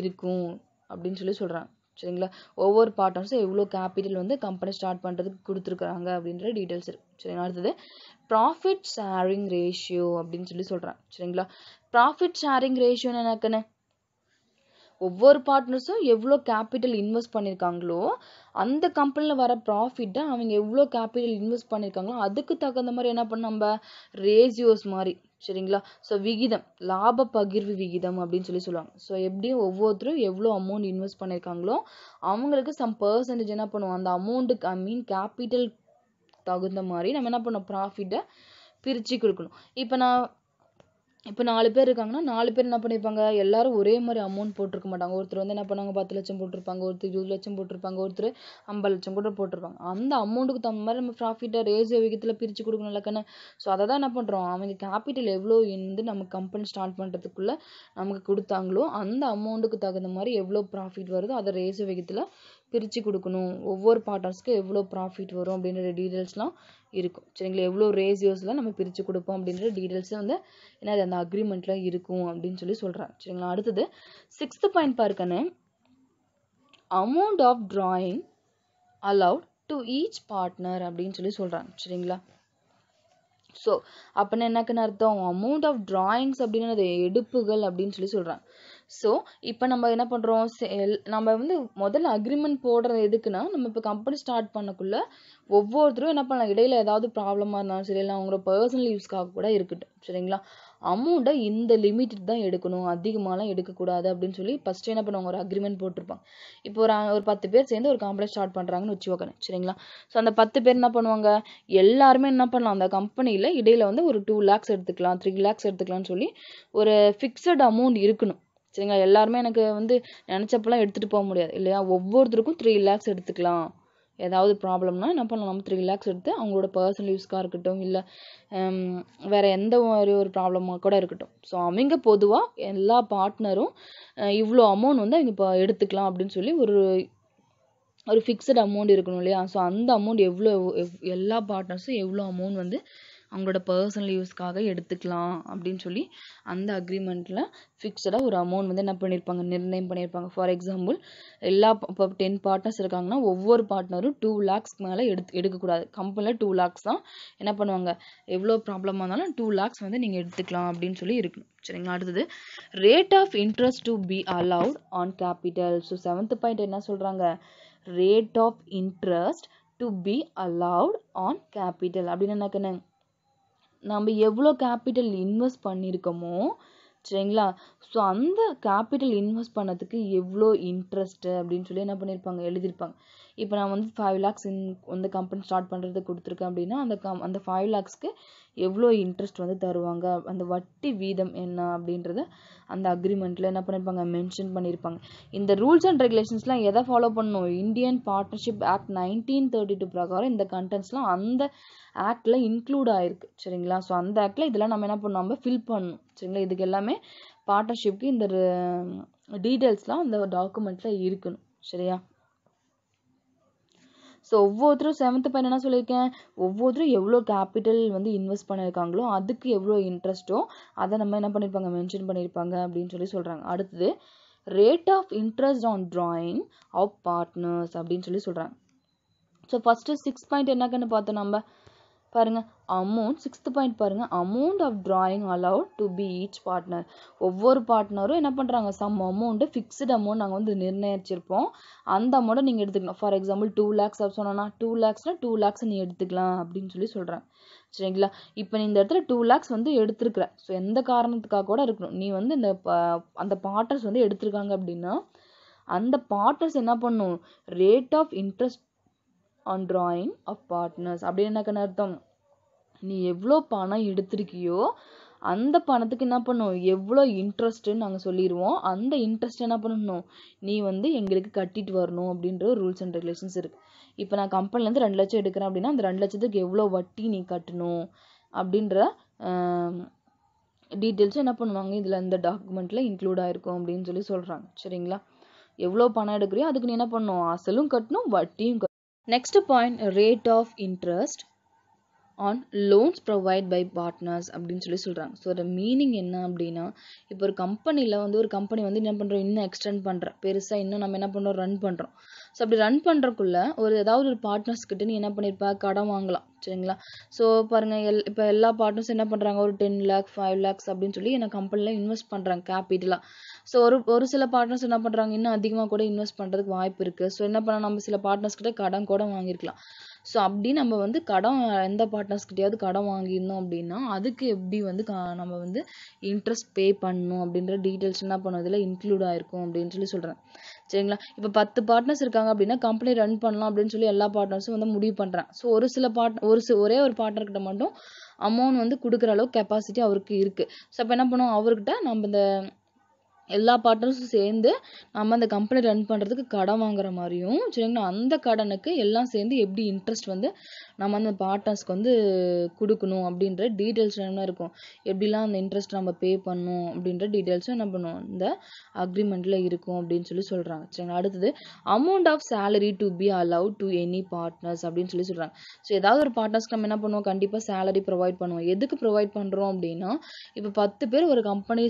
இருக்கும் அப்படின்னு சொல்லி சொல்கிறாங்க சரிங்களா ஒவ்வொரு பார்ட்னர்ஸும் எவ்வளோ கேபிட்டல் வந்து கம்பெனி ஸ்டார்ட் பண்ணுறதுக்கு கொடுத்துருக்குறாங்க அப்படின்ற டீட்டெயில்ஸ் இருக்குது சரிங்களா அடுத்தது ப்ராஃபிட் ஷேரிங் ரேஷியோ அப்படின்னு சொல்லி சொல்கிறேன் சரிங்களா ப்ராஃபிட் ஷேரிங் ரேஷியோன்னு எனக்குன்னு ஒவ்வொரு பார்ட்னர்ஸும் எவ்வளோ கேபிட்டல் இன்வெஸ்ட் பண்ணியிருக்காங்களோ அந்த கம்பெனியில் வர ப்ராஃபிட்டை அவங்க எவ்வளோ கேபிட்டல் இன்வெஸ்ட் பண்ணியிருக்காங்களோ அதுக்கு தகுந்த மாதிரி என்ன பண்ணும் நம்ம ரேஷியோஸ் மாதிரி சரிங்களா ஸோ விகிதம் லாப பகிர்வு விகிதம் அப்படின்னு சொல்லி சொல்லுவாங்க ஸோ எப்படியும் ஒவ்வொருத்தரும் எவ்வளோ அமௌண்ட் இன்வெஸ்ட் பண்ணியிருக்காங்களோ அவங்களுக்கு சம் பர்சன்டேஜ் என்ன பண்ணுவோம் அந்த அமௌண்ட்டுக்கு ஐ மீன் கேபிட்டல் தகுந்த மாதிரி நம்ம என்ன பண்ணோம் ப்ராஃபிட்டை பிரித்து கொடுக்கணும் இப்போ நான் இப்போ நாலு பேர் இருக்காங்கன்னா நாலு பேர் என்ன பண்ணியிருப்பாங்க எல்லாரும் ஒரே மாதிரி அமௌண்ட் போட்டிருக்க மாட்டாங்க ஒருத்தர் வந்து என்ன பண்ணுவாங்க பத்து லட்சம் போட்டிருப்பாங்க ஒருத்தர் இருபது லட்சம் போட்டிருப்பாங்க ஒருத்தர் ஐம்பது லட்சம் கூட போட்டிருப்பாங்க அந்த அமௌண்ட்டுக்கு தகுந்த மாதிரி நம்ம ப்ராஃபிட்டை ரேஸ் விகிதத்தில் பிரித்து கொடுக்கணும் இல்லைக்கண்ணே ஸோ அதை தான் என்ன பண்ணுறோம் அவங்க கேபிட்டல் எவ்வளோ இருந்து நம்ம கம்பெனி ஸ்டார்ட் பண்ணுறதுக்குள்ளே நமக்கு கொடுத்தாங்களோ அந்த அமௌண்ட்டுக்கு தகுந்த மாதிரி எவ்வளோ ப்ராஃபிட் வருதோ அதை ரேஸ் விகிதத்தில் பிரித்து கொடுக்கணும் ஒவ்வொரு பார்ட்னர்ஸ்க்கு எவ்வளோ ப்ராஃபிட் வரும் அப்படின்ற டீட்டெயில்ஸ்லாம் இருக்கும் சரிங்களா எவ்வளோ ரேசியோஸ்லாம் நம்ம பிரித்து கொடுப்போம் அப்படின்ற டீட்டெயில்ஸும் வந்து ஏன்னா அது அந்த அக்ரிமெண்ட்லாம் இருக்கும் அப்படின்னு சொல்லி சொல்கிறாங்க சரிங்களா அடுத்தது சிக்ஸ்த்து பாயிண்ட் பார்க்கணும் amount of drawing allowed to each partner அப்படின்னு சொல்லி சொல்கிறாங்க சரிங்களா ஸோ அப்படின்னா என்னக்குன்னு அர்த்தம் அமௌண்ட் ஆஃப் ட்ராயிங்ஸ் அப்படின்னு அது எடுப்புகள் அப்படின்னு சொல்லி சொல்கிறாங்க ஸோ இப்போ நம்ம என்ன பண்ணுறோம் நம்ம வந்து முதல்ல அக்ரிமெண்ட் போடுறது எதுக்குன்னா நம்ம இப்போ கம்பெனி ஸ்டார்ட் பண்ணக்குள்ளே ஒவ்வொருத்தரும் என்ன பண்ணலாம் இடையில ஏதாவது ப்ராப்ளமாக இருந்தாலும் சரி இல்லை அவங்களோட பர்சனல் யூஸ்க்காக கூட இருக்கட்டும் சரிங்களா அமௌண்ட்டை இந்த லிமிட் தான் எடுக்கணும் அதிகமாகலாம் எடுக்கக்கூடாது அப்படின்னு சொல்லி ஃபஸ்ட்டு என்ன பண்ணுவாங்க ஒரு அக்ரிமெண்ட் போட்டிருப்பாங்க இப்போ ஒரு ஒரு பத்து பேர் சேர்ந்து ஒரு காம்பெனி ஸ்டார்ட் பண்ணுறாங்கன்னு வச்சுக்கோங்க சரிங்களா ஸோ அந்த பத்து பேர் என்ன பண்ணுவாங்க எல்லாருமே என்ன பண்ணலாம் அந்த கம்பெனியில் இடையில வந்து ஒரு டூ லேக்ஸ் எடுத்துக்கலாம் த்ரீ லேக்ஸ் எடுத்துக்கலாம்னு சொல்லி ஒரு ஃபிக்ஸட் அமௌண்ட் இருக்கணும் சரிங்களா எல்லாருமே எனக்கு வந்து நினச்சப்பெல்லாம் எடுத்துகிட்டு போக முடியாது இல்லையா ஒவ்வொருத்தருக்கும் த்ரீ லேக்ஸ் எடுத்துக்கலாம் ஏதாவது ப்ராப்ளம்னா என்ன பண்ணலாம் நம்ம த்ரீ லேக்ஸ் எடுத்து அவங்களோட பர்சனல் யூஸ்க்காக இருக்கட்டும் இல்லை வேறு எந்த மாதிரி ஒரு ப்ராப்ளமாக கூட இருக்கட்டும் ஸோ அவங்க பொதுவாக எல்லா பார்ட்னரும் இவ்வளோ அமௌண்ட் வந்து அவங்க இப்போ எடுத்துக்கலாம் அப்படின்னு சொல்லி ஒரு ஒரு ஃபிக்ஸட் அமௌண்ட் இருக்கணும் இல்லையா ஸோ அந்த அமௌண்ட் எவ்வளோ எல்லா பார்ட்னர்ஸும் எவ்வளோ அமௌண்ட் வந்து அவங்களோட பர்சனல் யூஸ்க்காக எடுத்துக்கலாம் அப்படின்னு சொல்லி அந்த அக்ரிமெண்ட்டில் ஃபிக்ஸடாக ஒரு அமௌண்ட் வந்து என்ன பண்ணியிருப்பாங்க நிர்ணயம் பண்ணியிருப்பாங்க ஃபார் எக்ஸாம்பிள் எல்லா இப்போ டென் பார்ட்னர்ஸ் இருக்காங்கன்னா ஒவ்வொரு பார்ட்னரும் டூ லேக்ஸ் மேலே எடுத்து எடுக்கக்கூடாது கம்பெனியில் டூ லேக்ஸ் தான் என்ன பண்ணுவாங்க எவ்வளோ ப்ராப்ளமாக இருந்தாலும் டூ லேக்ஸ் வந்து நீங்கள் எடுத்துக்கலாம் அப்படின்னு சொல்லி இருக்கணும் சரிங்களா அடுத்தது rate of interest to be allowed on capital so seventh point என்ன சொல்கிறாங்க rate of interest to be allowed on capital அப்படின்னு என்ன நம்ம எவ்வளோ கேபிட்டல் இன்வெஸ்ட் பண்ணியிருக்கோமோ சரிங்களா ஸோ அந்த கேபிட்டல் இன்வெஸ்ட் பண்ணதுக்கு எவ்வளோ இன்ட்ரெஸ்ட்டு அப்படின்னு சொல்லி என்ன பண்ணியிருப்பாங்க எழுதியிருப்பாங்க இப்போ நான் வந்து ஃபைவ் லேக்ஸ் இன் வந்து கம்பெனி ஸ்டார்ட் பண்ணுறது கொடுத்துருக்கேன் அப்படின்னா அந்த கம் அந்த ஃபைவ் லேக்ஸ்க்கு எவ்வளோ இன்ட்ரெஸ்ட் வந்து தருவாங்க அந்த வட்டி வீதம் என்ன அப்படின்றத அந்த அக்ரிமெண்ட்டில் என்ன பண்ணியிருப்பாங்க மென்ஷன் பண்ணியிருப்பாங்க இந்த ரூல்ஸ் அண்ட் ரெகுலேஷன்ஸ்லாம் எதை ஃபாலோ பண்ணணும் Indian partnership act nineteen thirty two பிரகாரம் இந்த கண்டென்ட்ஸ்லாம் அந்த ஆக்டில் இன்க்ளூட் ஆயிருக்கு சரிங்களா ஸோ அந்த ஆக்டில் இதெல்லாம் நம்ம என்ன பண்ணணும் நம்ம ஃபில் பண்ணணும் சரிங்களா இதுக்கு எல்லாமே பார்ட்னர்ஷிப்க்கு இந்த டீட்டெயில்ஸ்லாம் அந்த டாக்குமெண்ட்டில் இருக்கணும் சரியா ஸோ ஒவ்வொருத்தரும் செவன்த்து பையன் என்ன சொல்லியிருக்கேன் ஒவ்வொருத்தரும் எவ்வளோ கேபிட்டல் வந்து இன்வெஸ்ட் பண்ணியிருக்காங்களோ அதுக்கு எவ்வளோ இன்ட்ரெஸ்ட்டோ அதை நம்ம என்ன பண்ணியிருப்பாங்க மென்ஷன் பண்ணியிருப்பாங்க அப்படின்னு சொல்லி சொல்கிறாங்க அடுத்தது rate of interest on drawing of partners அப்படின்னு சொல்லி சொல்கிறாங்க ஸோ ஃபஸ்ட்டு சிக்ஸ் பாயிண்ட் என்னக்கன்னு பார்த்தோம் நம்ம பாருங்கள் அமௌண்ட் சிக்ஸ்த்து பாயிண்ட் பாருங்கள் amount of drawing allowed to be each partner ஒவ்வொரு பார்ட்னரும் என்ன பண்ணுறாங்க சம் அமௌண்ட்டு ஃபிக்ஸ்டு அமௌண்ட் நாங்கள் வந்து நிர்ணயிச்சிருப்போம் அந்த அமௌண்ட்டை நீங்கள் எடுத்துக்கணும் ஃபார் எக்ஸாம்பிள் டூ லேக்ஸ் அப்படி சொன்னோன்னா டூ லேக்ஸ்னால் டூ லேக்ஸ் நீ எடுத்துக்கலாம் அப்படின்னு சொல்லி சொல்கிறேன் சரிங்களா இப்போ நீ இந்த இடத்துல டூ லேக்ஸ் வந்து எடுத்துருக்குற ஸோ எந்த காரணத்துக்காக கூட இருக்கணும் நீ வந்து இந்த அந்த பார்ட்னர்ஸ் வந்து எடுத்திருக்காங்க அப்படின்னா அந்த பார்ட்னர்ஸ் என்ன பண்ணும் rate of interest on drawing of partners அப்படின்னு எனக்குன்னு அர்த்தம் நீ எவ்வளோ பணம் எடுத்திருக்கியோ அந்த பணத்துக்கு என்ன பண்ணும் எவ்வளோ இன்ட்ரெஸ்ட்டுன்னு நாங்கள் சொல்லிடுவோம் அந்த இன்ட்ரெஸ்ட் என்ன பண்ணணும் நீ வந்து எங்களுக்கு கட்டிட்டு வரணும் அப்படின்ற ஒரு ரூல்ஸ் அண்ட் ரெகுலேஷன்ஸ் இருக்குது இப்போ நான் கம்பெனிலேருந்து ரெண்டு லட்சம் எடுக்கிறேன் அப்படின்னா அந்த ரெண்டு லட்சத்துக்கு எவ்வளோ வட்டி நீ கட்டணும் அப்படின்ற டீட்டெயில்ஸும் என்ன பண்ணுவாங்க இதில் இந்த டாக்குமெண்ட்டில் இன்க்ளூட் ஆகிருக்கும் அப்படின்னு சொல்லி சொல்கிறாங்க சரிங்களா எவ்வளோ பணம் எடுக்கிறியோ அதுக்கு நீ என்ன பண்ணணும் அசலும் கட்டணும் வட்டியும் next point rate of interest on loans provide by partners அப்படின்னு சொல்லி சொல்கிறாங்க ஸோ அதோட மீனிங் என்ன அப்படின்னா இப்போ ஒரு கம்பெனியில் வந்து ஒரு கம்பெனி வந்து என்ன பண்ணுறோம் இன்னும் எக்ஸ்டெண்ட் பண்ணுறோம் பெருசாக இன்னும் நம்ம என்ன பண்ணுறோம் ரன் பண்ணுறோம் ஸோ அப்படி ரன் பண்ணுறக்குள்ள ஒரு ஏதாவது ஒரு பார்ட்னர்ஸ் கிட்ட நீ என்ன பண்ணியிருப்பா கடன் வாங்கலாம் சரிங்களா ஸோ பாருங்கள் எல் இப்போ எல்லா பார்ட்னர்ஸ் என்ன பண்ணுறாங்க ஒரு டென் லேக்ஸ் ஃபைவ் லேக்ஸ் அப்படின்னு சொல்லி என்ன கம்பெனியில் இன்வெஸ்ட் பண்ணுறாங்க கேபிட்டலாக ஸோ ஒரு ஒரு சில பார்ட்னர்ஸ் என்ன பண்ணுறாங்க இன்னும் அதிகமாக கூட இன்வெஸ்ட் பண்ணுறதுக்கு வாய்ப்பு இருக்குது ஸோ என்ன பண்ணலாம் நம்ம சில பார்ட்னர்ஸ் கிட்ட கடன் கூட வாங்கியிருக்கலாம் ஸோ அப்படி நம்ம வந்து கடன் எந்த பார்ட்னர்ஸ் பார்ட்னர்ஸ்கிட்டயாவது கடன் வாங்கியிருந்தோம் அப்படின்னா அதுக்கு எப்படி வந்து நம்ம வந்து இன்ட்ரெஸ்ட் பே பண்ணணும் அப்படின்ற டீட்டெயில்ஸ் என்ன பண்ணும் இதில் இன்க்ளூட் ஆயிருக்கும் அப்படின்னு சொல்லி சொல்கிறேன் சரிங்களா இப்போ பத்து பார்ட்னர்ஸ் இருக்காங்க அப்படின்னா கம்பெனி ரன் பண்ணலாம் அப்படின்னு சொல்லி எல்லா பார்ட்னர்ஸும் வந்து முடிவு பண்ணுறேன் ஸோ ஒரு சில பார்ட்னர் ஒரு சில ஒரே ஒரு பார்ட்னர்கிட்ட மட்டும் அமௌண்ட் வந்து கொடுக்குற அளவுக்கு கெப்பாசிட்டி அவருக்கு இருக்குது ஸோ அப்போ என்ன பண்ணுவோம் அவர்கிட்ட நம்ம இந்த எல்லா பார்ட்னர்ஸும் சேர்ந்து நம்ம அந்த கம்பெனி ரன் பண்ணுறதுக்கு கடன் வாங்குற மாதிரியும் சரிங்களா அந்த கடனுக்கு எல்லாம் சேர்ந்து எப்படி இன்ட்ரெஸ்ட் வந்து நம்ம அந்த பார்ட்னர்ஸ்க்கு வந்து கொடுக்கணும் அப்படின்ற டீட்டெயில்ஸ் என்ன இருக்கும் எப்படிலாம் அந்த இன்ட்ரெஸ்ட் நம்ம பே பண்ணணும் அப்படின்ற டீட்டெயில்ஸும் என்ன பண்ணுவோம் இந்த அக்ரிமெண்ட்டில் இருக்கும் அப்படின்னு சொல்லி சொல்கிறாங்க சரிங்களா அடுத்தது amount of salary to be allow to any partners அப்படின்னு சொல்லி சொல்கிறாங்க ஸோ ஏதாவது ஒரு பார்ட்னர்ஸ்க்கு நம்ம என்ன பண்ணுவோம் கண்டிப்பாக சேலரி ப்ரொவைட் பண்ணுவோம் எதுக்கு ப்ரொவைட் பண்ணுறோம் அப்படின்னா இப்போ பத்து பேர் ஒரு கம்பெனி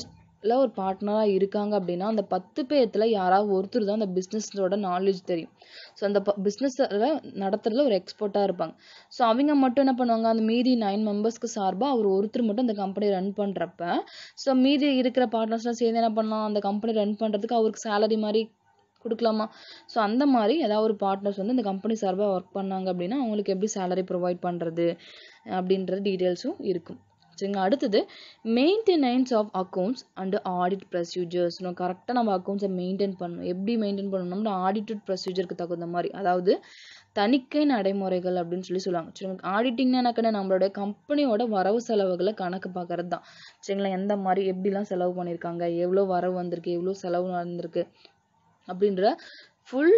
ல ஒரு பார்ட்னராக இருக்காங்க அப்படின்னா அந்த பத்து பேர்த்தில் யாராவது ஒருத்தர் தான் அந்த பிஸ்னஸோட நாலேஜ் தெரியும் ஸோ அந்த ப பிஸ்னஸில் நடத்துறதுல ஒரு எக்ஸ்பர்ட்டாக இருப்பாங்க ஸோ அவங்க மட்டும் என்ன பண்ணுவாங்க அந்த மீதி நைன் மெம்பர்ஸ்க்கு சார்பாக அவர் ஒருத்தர் மட்டும் அந்த கம்பெனி ரன் பண்ணுறப்ப ஸோ மீதி இருக்கிற பார்ட்னர்ஸ்லாம் சேர்ந்து என்ன பண்ணலாம் அந்த கம்பெனி ரன் பண்ணுறதுக்கு அவருக்கு சேலரி மாதிரி கொடுக்கலாமா ஸோ அந்த மாதிரி ஏதாவது ஒரு பார்ட்னர்ஸ் வந்து இந்த கம்பெனி சார்பாக ஒர்க் பண்ணாங்க அப்படின்னா அவங்களுக்கு எப்படி சேலரி ப்ரொவைட் பண்ணுறது அப்படின்ற டீட்டெயில்ஸும் இருக்கும் சரிங்க அடுத்தது maintenance of accounts and audit procedures நம்ம கரெக்டாக நம்ம அக்கௌண்ட்ஸை மெயின்டைன் பண்ணணும் எப்படி மெயின்டைன் பண்ணணும்னா ஆடிட்டட் ப்ரொசீஜருக்கு தகுந்த மாதிரி அதாவது தணிக்கை நடைமுறைகள் அப்படின்னு சொல்லி சொல்லுவாங்க சரி ஆடிட்டிங்னா எனக்குன்னு நம்மளோட கம்பெனியோட வரவு செலவுகளை கணக்கு பார்க்கறது தான் சரிங்களா எந்த மாதிரி எப்படிலாம் செலவு பண்ணியிருக்காங்க எவ்வளோ வரவு வந்திருக்கு எவ்வளோ செலவு நடந்திருக்கு அப்படின்ற ஃபுல்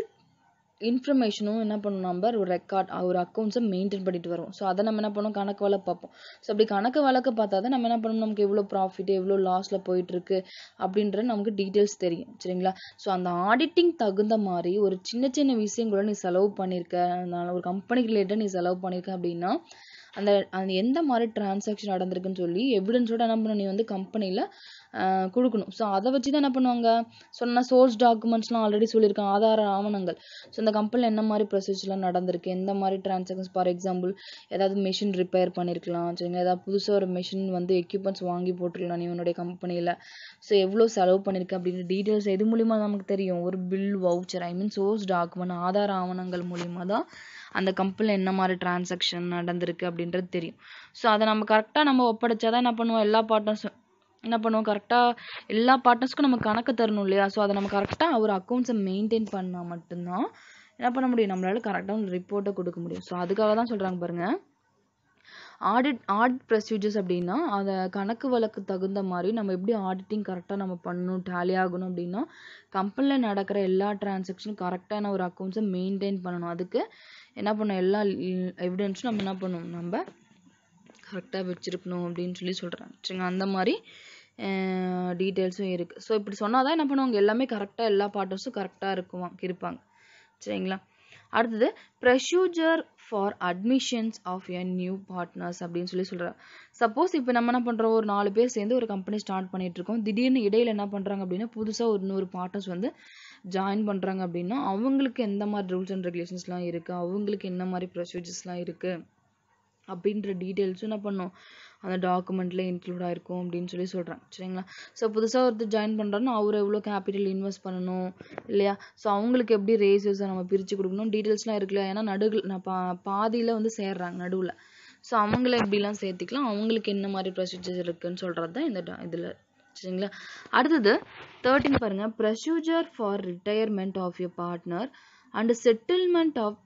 இன்ஃபர்மேஷனும் என்ன பண்ணும் நம்ம ஒரு ரெக்கார்ட் ஒரு அக்கௌண்ட்ஸை மெயின்டைன் பண்ணிட்டு வரும் ஸோ அதை நம்ம என்ன பண்ணோம் கணக்கு வழக்கு பார்ப்போம் ஸோ அப்படி கணக்கு வழக்கு பார்த்தா நம்ம என்ன பண்ணணும் நமக்கு எவ்வளோ ப்ராஃபிட் எவ்வளோ லாஸில் போயிட்டுருக்கு அப்படின்ற நமக்கு டீட்டெயில்ஸ் தெரியும் சரிங்களா ஸோ அந்த ஆடிட்டிங் தகுந்த மாதிரி ஒரு சின்ன சின்ன விஷயங்களை நீ செலவு பண்ணியிருக்க அதனால ஒரு கம்பெனிக்கு ரிலேட்டடாக நீ செலவு பண்ணியிருக்க அப்படின்னா அந்த அந்த எந்த மாதிரி டிரான்சாக்ஷன் நடந்திருக்குன்னு சொல்லி எவிடன்ஸோட என்ன பண்ணணும் நீ வந்து கம்பெனியில் கொடுக்கணும் ஸோ அதை வச்சு தான் என்ன பண்ணுவாங்க சொன்னால் சோர்ஸ் டாக்குமெண்ட்ஸ்லாம் ஆல்ரெடி சொல்லியிருக்கேன் ஆதார ஆவணங்கள் ஸோ இந்த கம்பெனியில் என்ன மாதிரி ப்ரொசீஜர்லாம் நடந்திருக்கு எந்த மாதிரி டிரான்சாக்ஷன்ஸ் ஃபார் எக்ஸாம்பிள் ஏதாவது மிஷின் ரிப்பேர் பண்ணியிருக்கலாம் சரிங்க ஏதாவது புதுசாக ஒரு மிஷின் வந்து எக்யூப்மெண்ட்ஸ் வாங்கி போட்டிருக்கலாம் நீ உன்னுடைய கம்பெனியில் ஸோ எவ்வளோ செலவு பண்ணியிருக்க அப்படின்னு டீட்டெயில்ஸ் எது மூலிமா நமக்கு தெரியும் ஒரு bill voucher I mean source document ஆதார ஆவணங்கள் மூலிமா தான் அந்த கம்பெனியில் என்ன மாதிரி டிரான்சாக்ஷன் நடந்திருக்கு அப்படின்றது தெரியும் ஸோ அதை நம்ம கரெக்டாக நம்ம ஒப்படைச்சாதான் என்ன பண்ணுவோம் எல்லா பார்ட்னர்ஸும் என்ன பண்ணுவோம் கரெக்டாக எல்லா பார்ட்னர்ஸ்க்கும் நம்ம கணக்கு தரணும் இல்லையா ஸோ அதை நம்ம கரெக்டாக ஒரு அக்கௌண்ட்ஸை மெயின்டைன் பண்ணால் மட்டும்தான் என்ன பண்ண முடியும் நம்மளால் கரெக்டாக ரிப்போர்ட்டை கொடுக்க முடியும் ஸோ அதுக்காக தான் சொல்கிறாங்க பாருங்கள் ஆடிட் ஆடிட் ப்ரொசீஜர்ஸ் அப்படின்னா அதை கணக்கு வழக்கு தகுந்த மாதிரி நம்ம எப்படி ஆடிட்டிங் கரெக்டாக நம்ம பண்ணணும் டேலி ஆகணும் அப்படின்னா கம்பெனியில் நடக்கிற எல்லா டிரான்சாக்ஷனும் கரெக்டான ஒரு அக்கௌண்ட்ஸை மெயின்டைன் பண்ணணும் அதுக்கு என்ன பண்ணும் எல்லா எவிடன்ஸும் நம்ம என்ன பண்ணும் நம்ம கரெக்டாக வச்சுருக்கணும் அப்படின்னு சொல்லி சொல்கிறாங்க சரிங்க அந்த மாதிரி டீட்டெயில்ஸும் இருக்குது ஸோ இப்படி சொன்னால் தான் என்ன பண்ணுவாங்க எல்லாமே கரெக்டாக எல்லா பார்ட்டர்ஸும் கரெக்டாக இருக்குவாங்க இருப்பாங்க சரிங்களா அடுத்தது procedure for admissions of a new partners அப்படின்னு சொல்லி சொல்கிறார் சப்போஸ் இப்போ நம்ம என்ன பண்ணுறோம் ஒரு நாலு பேர் சேர்ந்து ஒரு கம்பெனி ஸ்டார்ட் இருக்கோம் திடீர்னு இடையில் என்ன பண்ணுறாங்க அப்படின்னா புதுசாக ஒரு நூறு பார்ட்னர்ஸ் வந்து ஜாயின் பண்ணுறாங்க அப்படின்னா அவங்களுக்கு எந்த மாதிரி ரூல்ஸ் அண்ட் ரெகுலேஷன்ஸ்லாம் இருக்குது அவங்களுக்கு என்ன மாதிரி ப்ரொசீஜர்ஸ்லாம் இருக்குது அப்படின்ற டீட்டெயில்ஸும் என்ன பண்ணோம் அந்த டாக்குமெண்ட்டில் இன்க்ளூட் ஆகிருக்கும் அப்படின்னு சொல்லி சொல்கிறாங்க சரிங்களா ஸோ புதுசாக ஒருத்தர் ஜாயின் பண்ணுறாருன்னா அவர் எவ்வளோ கேபிட்டல் இன்வெஸ்ட் பண்ணணும் இல்லையா ஸோ அவங்களுக்கு எப்படி ரேசஸை நம்ம பிரித்து கொடுக்கணும் டீட்டெயில்ஸ்லாம் இருக்குல்ல ஏன்னா நடுவில் நான் பா பாதியில் வந்து சேர்றாங்க நடுவில் ஸோ அவங்கள எப்படிலாம் சேர்த்துக்கலாம் அவங்களுக்கு என்ன மாதிரி ப்ரொசீஜர் இருக்குதுன்னு சொல்கிறது தான் இந்த டா இதில் சரிங்களா அடுத்தது தேர்ட்டின் பாருங்க procedure for retirement of a partner and settlement of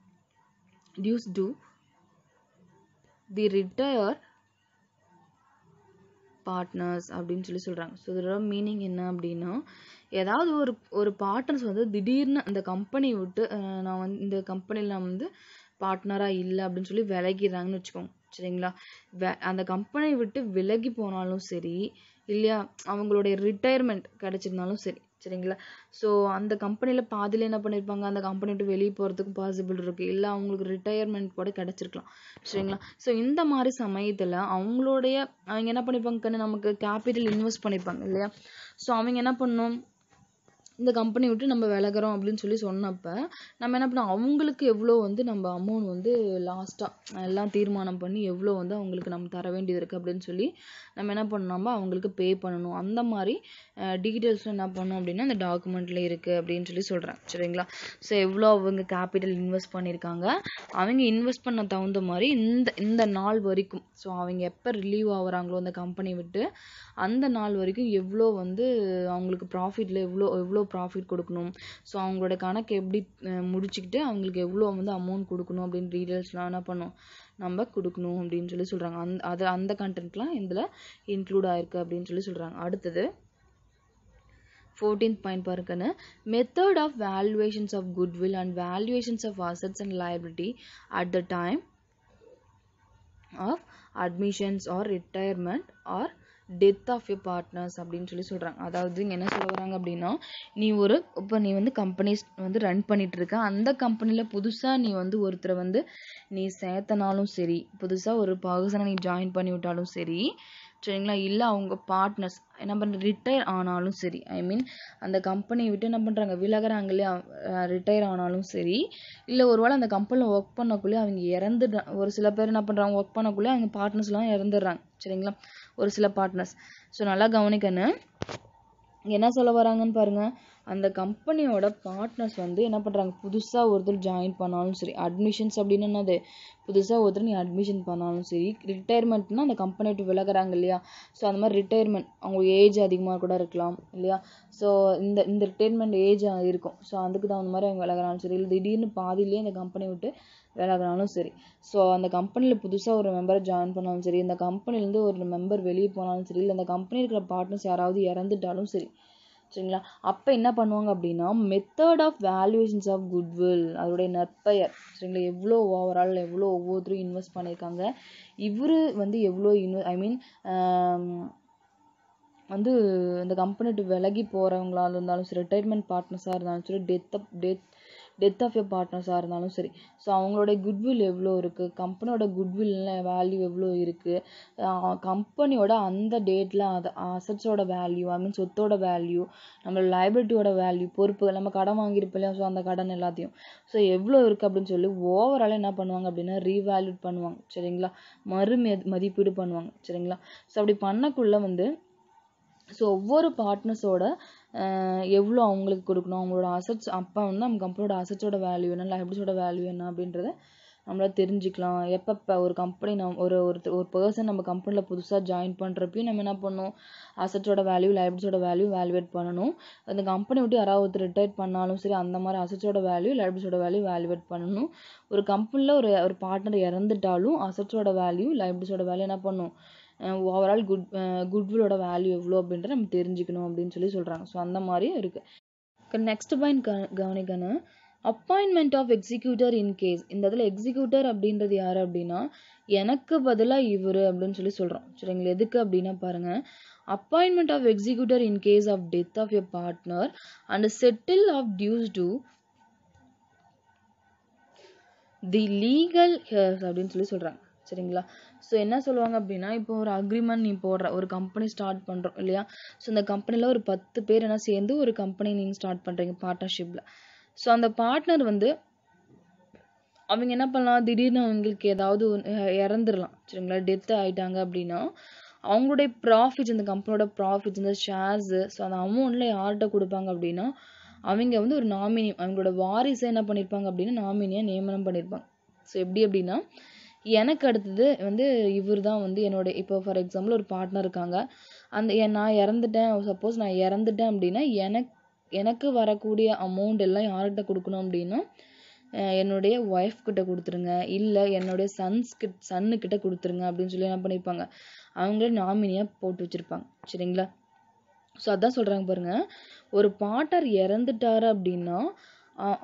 dues to the retire partners அப்படின்னு சொல்லி சொல்கிறாங்க ஸோ இதோட மீனிங் என்ன அப்படின்னா ஏதாவது ஒரு ஒரு பார்ட்னர்ஸ் வந்து திடீர்னு அந்த கம்பெனி விட்டு நான் வந்து இந்த கம்பெனியில் நான் வந்து பார்ட்னராக இல்லை அப்படின்னு சொல்லி விலகிடுறாங்கன்னு வச்சுக்கோங்க சரிங்களா அந்த கம்பெனியை விட்டு விலகி போனாலும் சரி இல்லையா அவங்களுடைய ரிட்டையர்மெண்ட் கிடச்சிருந்தாலும் சரி சரிங்களா ஸோ அந்த கம்பெனியில் பாதியில் என்ன பண்ணியிருப்பாங்க அந்த கம்பெனி விட்டு வெளியே போகிறதுக்கு பாசிபிள் இருக்குது இல்லை அவங்களுக்கு ரிட்டையர்மெண்ட் கூட கிடச்சிருக்கலாம் சரிங்களா ஸோ இந்த மாதிரி சமயத்தில் அவங்களுடைய அவங்க என்ன பண்ணியிருப்பாங்க நமக்கு கேபிட்டல் இன்வெஸ்ட் பண்ணியிருப்பாங்க இல்லையா ஸோ அவங்க என்ன பண்ணும் இந்த கம்பெனி விட்டு நம்ம விலகுறோம் அப்படின்னு சொல்லி சொன்னப்போ நம்ம என்ன பண்ணோம் அவங்களுக்கு எவ்வளோ வந்து நம்ம அமௌண்ட் வந்து லாஸ்ட்டாக எல்லாம் தீர்மானம் பண்ணி எவ்வளோ வந்து அவங்களுக்கு நம்ம தர வேண்டியது இருக்குது அப்படின்னு சொல்லி நம்ம என்ன பண்ணணுமா அவங்களுக்கு பே பண்ணணும் அந்த மாதிரி டீட்டெயில்ஸும் என்ன பண்ணும் அப்படின்னா அந்த டாக்குமெண்ட்டில் இருக்குது அப்படின்னு சொல்லி சொல்கிறேன் சரிங்களா ஸோ எவ்வளோ அவங்க கேபிட்டல் இன்வெஸ்ட் பண்ணியிருக்காங்க அவங்க இன்வெஸ்ட் பண்ண தகுந்த மாதிரி இந்த இந்த நாள் வரைக்கும் ஸோ அவங்க எப்போ ரிலீவ் ஆகுறாங்களோ அந்த கம்பெனி விட்டு அந்த நாள் வரைக்கும் எவ்வளோ வந்து அவங்களுக்கு ப்ராஃபிட்டில் எவ்வளோ எவ்வளோ ப்ராஃபிட் கொடுக்கணும் ஸோ அவங்களோட கணக்கு எப்படி முடிச்சுக்கிட்டு அவங்களுக்கு எவ்வளோ வந்து அமௌண்ட் கொடுக்கணும் அப்படின்னு டீட்டெயில்ஸ்லாம் என்ன பண்ணும் நம்ம கொடுக்கணும் அப்படின்னு சொல்லி சொல்கிறாங்க அந் அது அந்த கண்டென்ட்லாம் இதில் இன்க்ளூட் ஆயிருக்கு அப்படின்னு சொல்லி சொல்கிறாங்க அடுத்தது ஃபோர்டீன்த் பாயிண்ட் பாருங்கன்னு method of valuations of goodwill and valuations of assets and liability at the time of admissions or retirement or death of your partners அப்படின்னு சொல்லி சொல்கிறாங்க அதாவது இங்கே என்ன சொல்ல வராங்க அப்படின்னா நீ ஒரு இப்போ நீ வந்து கம்பெனிஸ் வந்து ரன் பண்ணிகிட்ருக்க அந்த கம்பெனியில் புதுசாக நீ வந்து ஒருத்தரை வந்து நீ சேர்த்தனாலும் சரி புதுசாக ஒரு பர்சனை நீ ஜாயின் பண்ணி விட்டாலும் சரி சரிங்களா இல்லை அவங்க பார்ட்னர்ஸ் என்ன பண்ணுற ரிட்டையர் ஆனாலும் சரி ஐ மீன் அந்த கம்பெனியை விட்டு என்ன பண்ணுறாங்க விலகிறாங்க இல்லையா ரிட்டையர் ஆனாலும் சரி இல்லை ஒரு வேளை அந்த கம்பெனியில் ஒர்க் பண்ணக்குள்ளே அவங்க இறந்துடுறாங்க ஒரு சில பேர் என்ன பண்ணுறாங்க ஒர்க் பண்ணக்குள்ளே அவங்க பார்ட்னர்ஸ்லாம் இறந்துடுறாங்க சரிங்களா ஒரு சில பார்ட்னர்ஸ் ஸோ நல்லா கவனிக்கணும் என்ன சொல்ல வராங்கன்னு பாருங்கள் அந்த கம்பெனியோட பார்ட்னர்ஸ் வந்து என்ன பண்ணுறாங்க புதுசாக ஒருத்தர் ஜாயின் பண்ணாலும் சரி அட்மிஷன்ஸ் அப்படின்னு என்னது புதுசாக ஒருத்தர் நீ அட்மிஷன் பண்ணாலும் சரி ரிட்டையர்மெண்ட்னா அந்த கம்பெனி விட்டு விலகிறாங்க இல்லையா ஸோ அந்த மாதிரி ரிட்டையர்மெண்ட் அவங்க ஏஜ் அதிகமாக கூட இருக்கலாம் இல்லையா ஸோ இந்த இந்த ரிட்டையர்மெண்ட் ஏஜ் இருக்கும் ஸோ அதுக்கு தகுந்த மாதிரி அவங்க விலகிறாலும் சரி இல்லை திடீர்னு பாதிலேயே இந்த கம்பெனி விட்டு விலகினாலும் சரி ஸோ அந்த கம்பெனியில் புதுசாக ஒரு மெம்பரை ஜாயின் பண்ணாலும் சரி இந்த கம்பெனிலேருந்து ஒரு மெம்பர் வெளியே போனாலும் சரி இல்லை அந்த கம்பெனி இருக்கிற பார்ட்னர்ஸ் யாராவது இறந்துட்டாலும் சரி சரிங்களா அப்போ என்ன பண்ணுவாங்க அப்படின்னா method of valuations of goodwill அதோடைய நற்பெயர் சரிங்களா எவ்வளோ ஓவரால் எவ்வளோ ஒவ்வொருத்தரும் இன்வெஸ்ட் பண்ணியிருக்காங்க இவர் வந்து எவ்வளோ இன்வெ ஐ மீன் வந்து இந்த கம்பெனி விட்டு விலகி போகிறவங்களாக இருந்தாலும் சரி ரிட்டையர்மெண்ட் பார்ட்னர்ஸாக இருந்தாலும் சரி டெத்தை டெத் டெத் ஆஃப் எ பார்ட்னர்ஸாக இருந்தாலும் சரி ஸோ அவங்களோட குட்வில் எவ்வளோ இருக்குது கம்பெனியோட குட்வில்ல வேல்யூ எவ்வளோ இருக்குது கம்பெனியோட அந்த டேட்டில் அது அசட்ஸோட வேல்யூ ஐ மீன் சொத்தோட வேல்யூ நம்மளோட லைபிலிட்டியோட வேல்யூ பொறுப்புகள் நம்ம கடன் வாங்கியிருப்போம் இல்லையா ஸோ அந்த கடன் எல்லாத்தையும் ஸோ எவ்வளோ இருக்குது அப்படின்னு சொல்லி ஓவராலாக என்ன பண்ணுவாங்க அப்படின்னா ரீவேல்யூட் பண்ணுவாங்க சரிங்களா மறு மதிப்பீடு பண்ணுவாங்க சரிங்களா ஸோ அப்படி பண்ணக்குள்ளே வந்து ஸோ ஒவ்வொரு பார்ட்னர்ஸோட எவ்வளோ அவங்களுக்கு கொடுக்கணும் அவங்களோட அசட்ஸ் அப்போ வந்து நம்ம கம்பெனியோட அசட்ஸோட வேல்யூ என்ன லைப்லிஹுட்டோட வேல்யூ என்ன அப்படின்றத நம்மளால் தெரிஞ்சுக்கலாம் எப்பப்போ ஒரு கம்பெனி நம் ஒரு ஒருத்தர் ஒரு பர்சன் நம்ம கம்பெனியில் புதுசாக ஜாயின் பண்ணுறப்பையும் நம்ம என்ன பண்ணணும் அசட்ஸோட வேல்யூ லைப்லிஸோட வேல்யூ வேல்யூவேட் பண்ணணும் அந்த கம்பெனி விட்டு யாராவது ஒருத்தர் ரிட்டையர் பண்ணாலும் சரி அந்த மாதிரி அசட்ஸோட வேல்யூ லைப்லிஸோட வேல்யூ வேல்யூவேட் பண்ணணும் ஒரு கம்பெனியில் ஒரு ஒரு பார்ட்னர் இறந்துட்டாலும் அசட்ஸோட வேல்யூ லைப்லிஸோட வேல்யூ என்ன பண்ணணும் ஓவரால் குட் குட்வில்லோட வேல்யூ எவ்வளோ அப்படின்றத நம்ம தெரிஞ்சுக்கணும் அப்படின்னு சொல்லி சொல்கிறாங்க ஸோ அந்த மாதிரியும் இருக்குது நெக்ஸ்ட் பாயிண்ட் க கவனிக்கணும் appointment of executor in case இந்த இதில் எக்ஸிக்யூட்டர் அப்படின்றது யார் அப்படின்னா எனக்கு பதிலாக இவர் அப்படின்னு சொல்லி சொல்கிறோம் சரிங்களா எதுக்கு அப்படின்னா பாருங்கள் appointment of executor in case of death of a partner and settle of dues to the legal heirs அப்படின்னு சொல்லி சொல்கிறாங்க சரிங்களா ஸோ என்ன சொல்லுவாங்க அப்படின்னா இப்போ ஒரு அக்ரிமெண்ட் நீ போடுற ஒரு கம்பெனி ஸ்டார்ட் பண்ணுறோம் இல்லையா ஸோ அந்த கம்பெனியில் ஒரு பத்து பேர் என்ன சேர்ந்து ஒரு கம்பெனி நீங்கள் ஸ்டார்ட் பண்ணுறீங்க பார்ட்னர்ஷிப்பில் ஸோ அந்த பார்ட்னர் வந்து அவங்க என்ன பண்ணலாம் திடீர்னு அவங்களுக்கு ஏதாவது இறந்துடலாம் சரிங்களா டெத் ஆகிட்டாங்க அப்படின்னா அவங்களுடைய ப்ராஃபிட் இந்த கம்பெனியோட ப்ராஃபிட் இந்த ஷேர்ஸு ஸோ அந்த அமௌண்ட்டில் யார்கிட்ட கொடுப்பாங்க அப்படின்னா அவங்க வந்து ஒரு நாமினி அவங்களோட வாரிசை என்ன பண்ணியிருப்பாங்க அப்படின்னா நாமினியாக நியமனம் பண்ணியிருப்பாங்க ஸோ எப்படி அப்படின்னா எனக்கு அடுத்தது வந்து இவர் தான் வந்து என்னோட இப்போ ஃபார் எக்ஸாம்பிள் ஒரு பாட்னர் இருக்காங்க அந்த நான் இறந்துட்டேன் சப்போஸ் நான் இறந்துட்டேன் அப்படின்னா எனக்கு எனக்கு வரக்கூடிய அமௌண்ட் எல்லாம் யார்கிட்ட கொடுக்கணும் அப்படின்னா என்னுடைய ஒய்ஃப் கிட்ட கொடுத்துருங்க இல்லை என்னுடைய சன்ஸ் கிட் சன்னுக்கிட்ட கொடுத்துருங்க அப்படின்னு சொல்லி என்ன பண்ணியிருப்பாங்க அவங்களே நாமினியாக போட்டு வச்சுருப்பாங்க சரிங்களா ஸோ அதான் சொல்கிறாங்க பாருங்கள் ஒரு பாட்டர் இறந்துட்டார் அப்படின்னா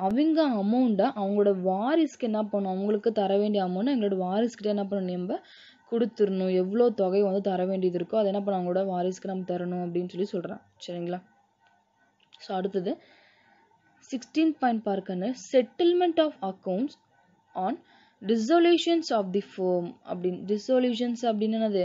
அவங்க அமௌண்ட்டை அவங்களோட வாரிசுக்கு என்ன பண்ணணும் அவங்களுக்கு தர வேண்டிய அமௌண்ட்டை எங்களோட வாரிசுக்கிட்ட என்ன பண்ணணும் நம்ம கொடுத்துர்ணும் எவ்வளோ தொகை வந்து தர வேண்டியது இருக்கோ அதை என்ன பண்ணணும் அவங்களோட வாரிசுக்கு நம்ம தரணும் அப்படின்னு சொல்லி சொல்கிறேன் சரிங்களா ஸோ அடுத்தது சிக்ஸ்டீன் பாயிண்ட் பார்க்கன்னு settlement of accounts on dissolutions of the firm அப்படின்னு டிசொல்யூஷன்ஸ் அப்படின்னு என்னது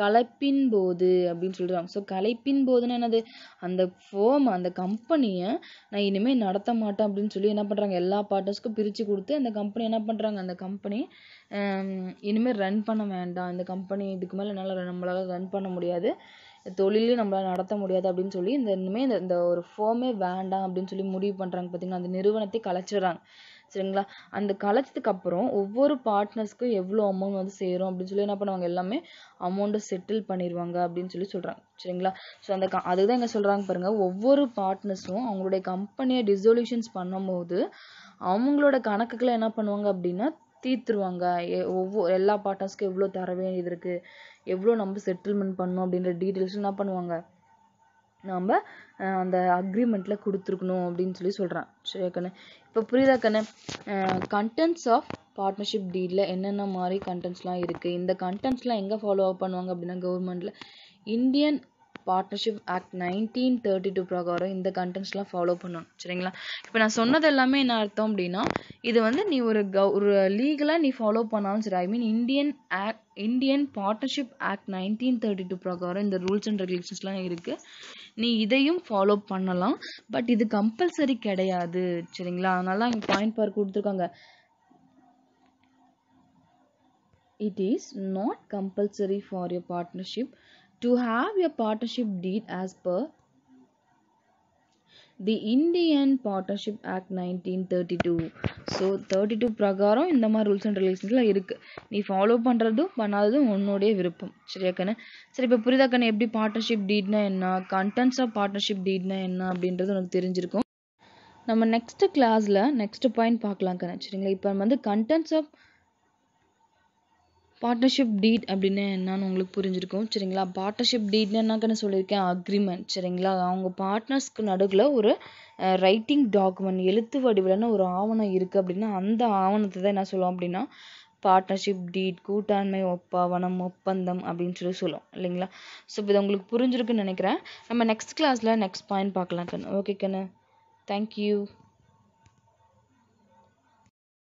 கலைப்பின் போது அப்படின்னு சொல்கிறாங்க ஸோ கலைப்பின் போதுன்னா என்னது அந்த ஃபோம் அந்த கம்பெனியை நான் இனிமேல் நடத்த மாட்டேன் அப்படின்னு சொல்லி என்ன பண்ணுறாங்க எல்லா பார்ட்னர்ஸ்க்கும் பிரித்து கொடுத்து அந்த கம்பெனி என்ன பண்ணுறாங்க அந்த கம்பெனி இனிமேல் ரன் பண்ண வேண்டாம் இந்த கம்பெனி இதுக்கு மேலே என்னால் நம்மளால் ரன் பண்ண முடியாது தொழிலே நம்மளால் நடத்த முடியாது அப்படின்னு சொல்லி இந்த இனிமேல் இந்த இந்த ஒரு ஃபோமே வேண்டாம் அப்படின்னு சொல்லி முடிவு பண்ணுறாங்க பார்த்தீங்கன்னா அந்த நிறுவனத்தை கலைச்சிடுறாங்க சரிங்களா அந்த கலைச்சதுக்கு அப்புறம் ஒவ்வொரு பார்ட்னர்ஸ்க்கும் எவ்வளோ அமௌண்ட் வந்து சேரும் அப்படின்னு சொல்லி என்ன பண்ணுவாங்க எல்லாமே அமௌண்ட்டை செட்டில் பண்ணிடுவாங்க அப்படின்னு சொல்லி சொல்கிறாங்க சரிங்களா ஸோ அந்த க அதுக்கு தான் எங்கே சொல்கிறாங்க பாருங்கள் ஒவ்வொரு பார்ட்னர்ஸும் அவங்களுடைய கம்பெனியை டிசொல்யூஷன்ஸ் பண்ணும்போது அவங்களோட கணக்குகளை என்ன பண்ணுவாங்க அப்படின்னா தீர்த்துருவாங்க ஒவ்வொரு எல்லா பார்ட்னர்ஸ்க்கும் எவ்வளோ தர வேண்டியது இருக்குது எவ்வளோ நம்ம செட்டில்மெண்ட் பண்ணணும் அப்படின்ற டீட்டெயில்ஸ் என்ன பண்ணுவாங்க நாம் அந்த அக்ரிமெண்ட்டில் கொடுத்துருக்கணும் அப்படின்னு சொல்லி சொல்கிறான் சரி கண்ணு இப்போ புரியுதா கண்ணு கண்டென்ட்ஸ் ஆஃப் பார்ட்னர்ஷிப் டீடில் என்னென்ன மாதிரி கண்டென்ட்ஸ்லாம் இருக்குது இந்த கண்டென்ட்ஸ்லாம் எங்கே ஃபாலோ அப் பண்ணுவாங்க அப்படின்னா கவர்மெண்ட்டில் Indian partnership act nineteen thirty two பிரகாரம் இந்த கண்டென்ட்ஸ்லாம் ஃபாலோ பண்ணணும் சரிங்களா இப்போ நான் சொன்னது எல்லாமே என்ன அர்த்தம் அப்படின்னா இது வந்து நீ ஒரு க ஒரு லீகலாக நீ ஃபாலோ பண்ணாலும் சரி I mean Indian act Indian partnership act nineteen thirty two பிரகாரம் இந்த ரூல்ஸ் அண்ட் ரெகுலேஷன்ஸ்லாம் இருக்குது நீ இதையும் ஃபாலோ பண்ணலாம் பட் இது கம்பல்சரி கிடையாது சரிங்களா அதனால அங்கே பாயிண்ட் பார் கொடுத்துருக்காங்க it is not compulsory for your partnership to have a partnership deed as per the Indian partnership act nineteen thirty two so thirty two பிரகாரம் இந்த மாதிரி ரூல்ஸ் அண்ட் ரிலேஷன்ஸ்லாம் இருக்குது நீ ஃபாலோ பண்ணுறதும் பண்ணாததும் உன்னுடைய விருப்பம் சரியா கண்ணு சரி இப்போ புரியுதா கண்ணு எப்படி பார்ட்னர்ஷிப் டீட்னா என்ன கண்டென்ட்ஸ் ஆஃப் பார்ட்னர்ஷிப் டீட்னா என்ன அப்படின்றது உனக்கு தெரிஞ்சிருக்கும் நம்ம நெக்ஸ்ட் கிளாஸில் நெக்ஸ்ட் பாயிண்ட் பார்க்கலாம் கண்ணு சரிங்களா இப்போ நம்ம வந்து கண்டென்ட்ஸ் ஆஃப் பார்ட்னர்ஷிப் டீட் அப்படின்னா என்னன்னு உங்களுக்கு புரிஞ்சிருக்கும் சரிங்களா பார்ட்னர்ஷிப் டீட்னா என்னக்கான சொல்லியிருக்கேன் அக்ரிமெண்ட் சரிங்களா அவங்க பார்ட்னர்ஸ்க்கு நடுவில் ஒரு ரைட்டிங் டாக்குமெண்ட் எழுத்து வடிவிலான ஒரு ஆவணம் இருக்குது அப்படின்னா அந்த ஆவணத்தை தான் என்ன சொல்லுவோம் அப்படின்னா பார்ட்னர்ஷிப் டீட் கூட்டாண்மை ஒப்பாவனம் ஒப்பந்தம் அப்படின்னு சொல்லி சொல்லுவோம் இல்லைங்களா ஸோ இது உங்களுக்கு புரிஞ்சிருக்குன்னு நினைக்கிறேன் நம்ம நெக்ஸ்ட் கிளாஸில் நெக்ஸ்ட் பாயிண்ட் பார்க்கலாம் கண்ணு ஓகே கண்ணு தேங்க்யூ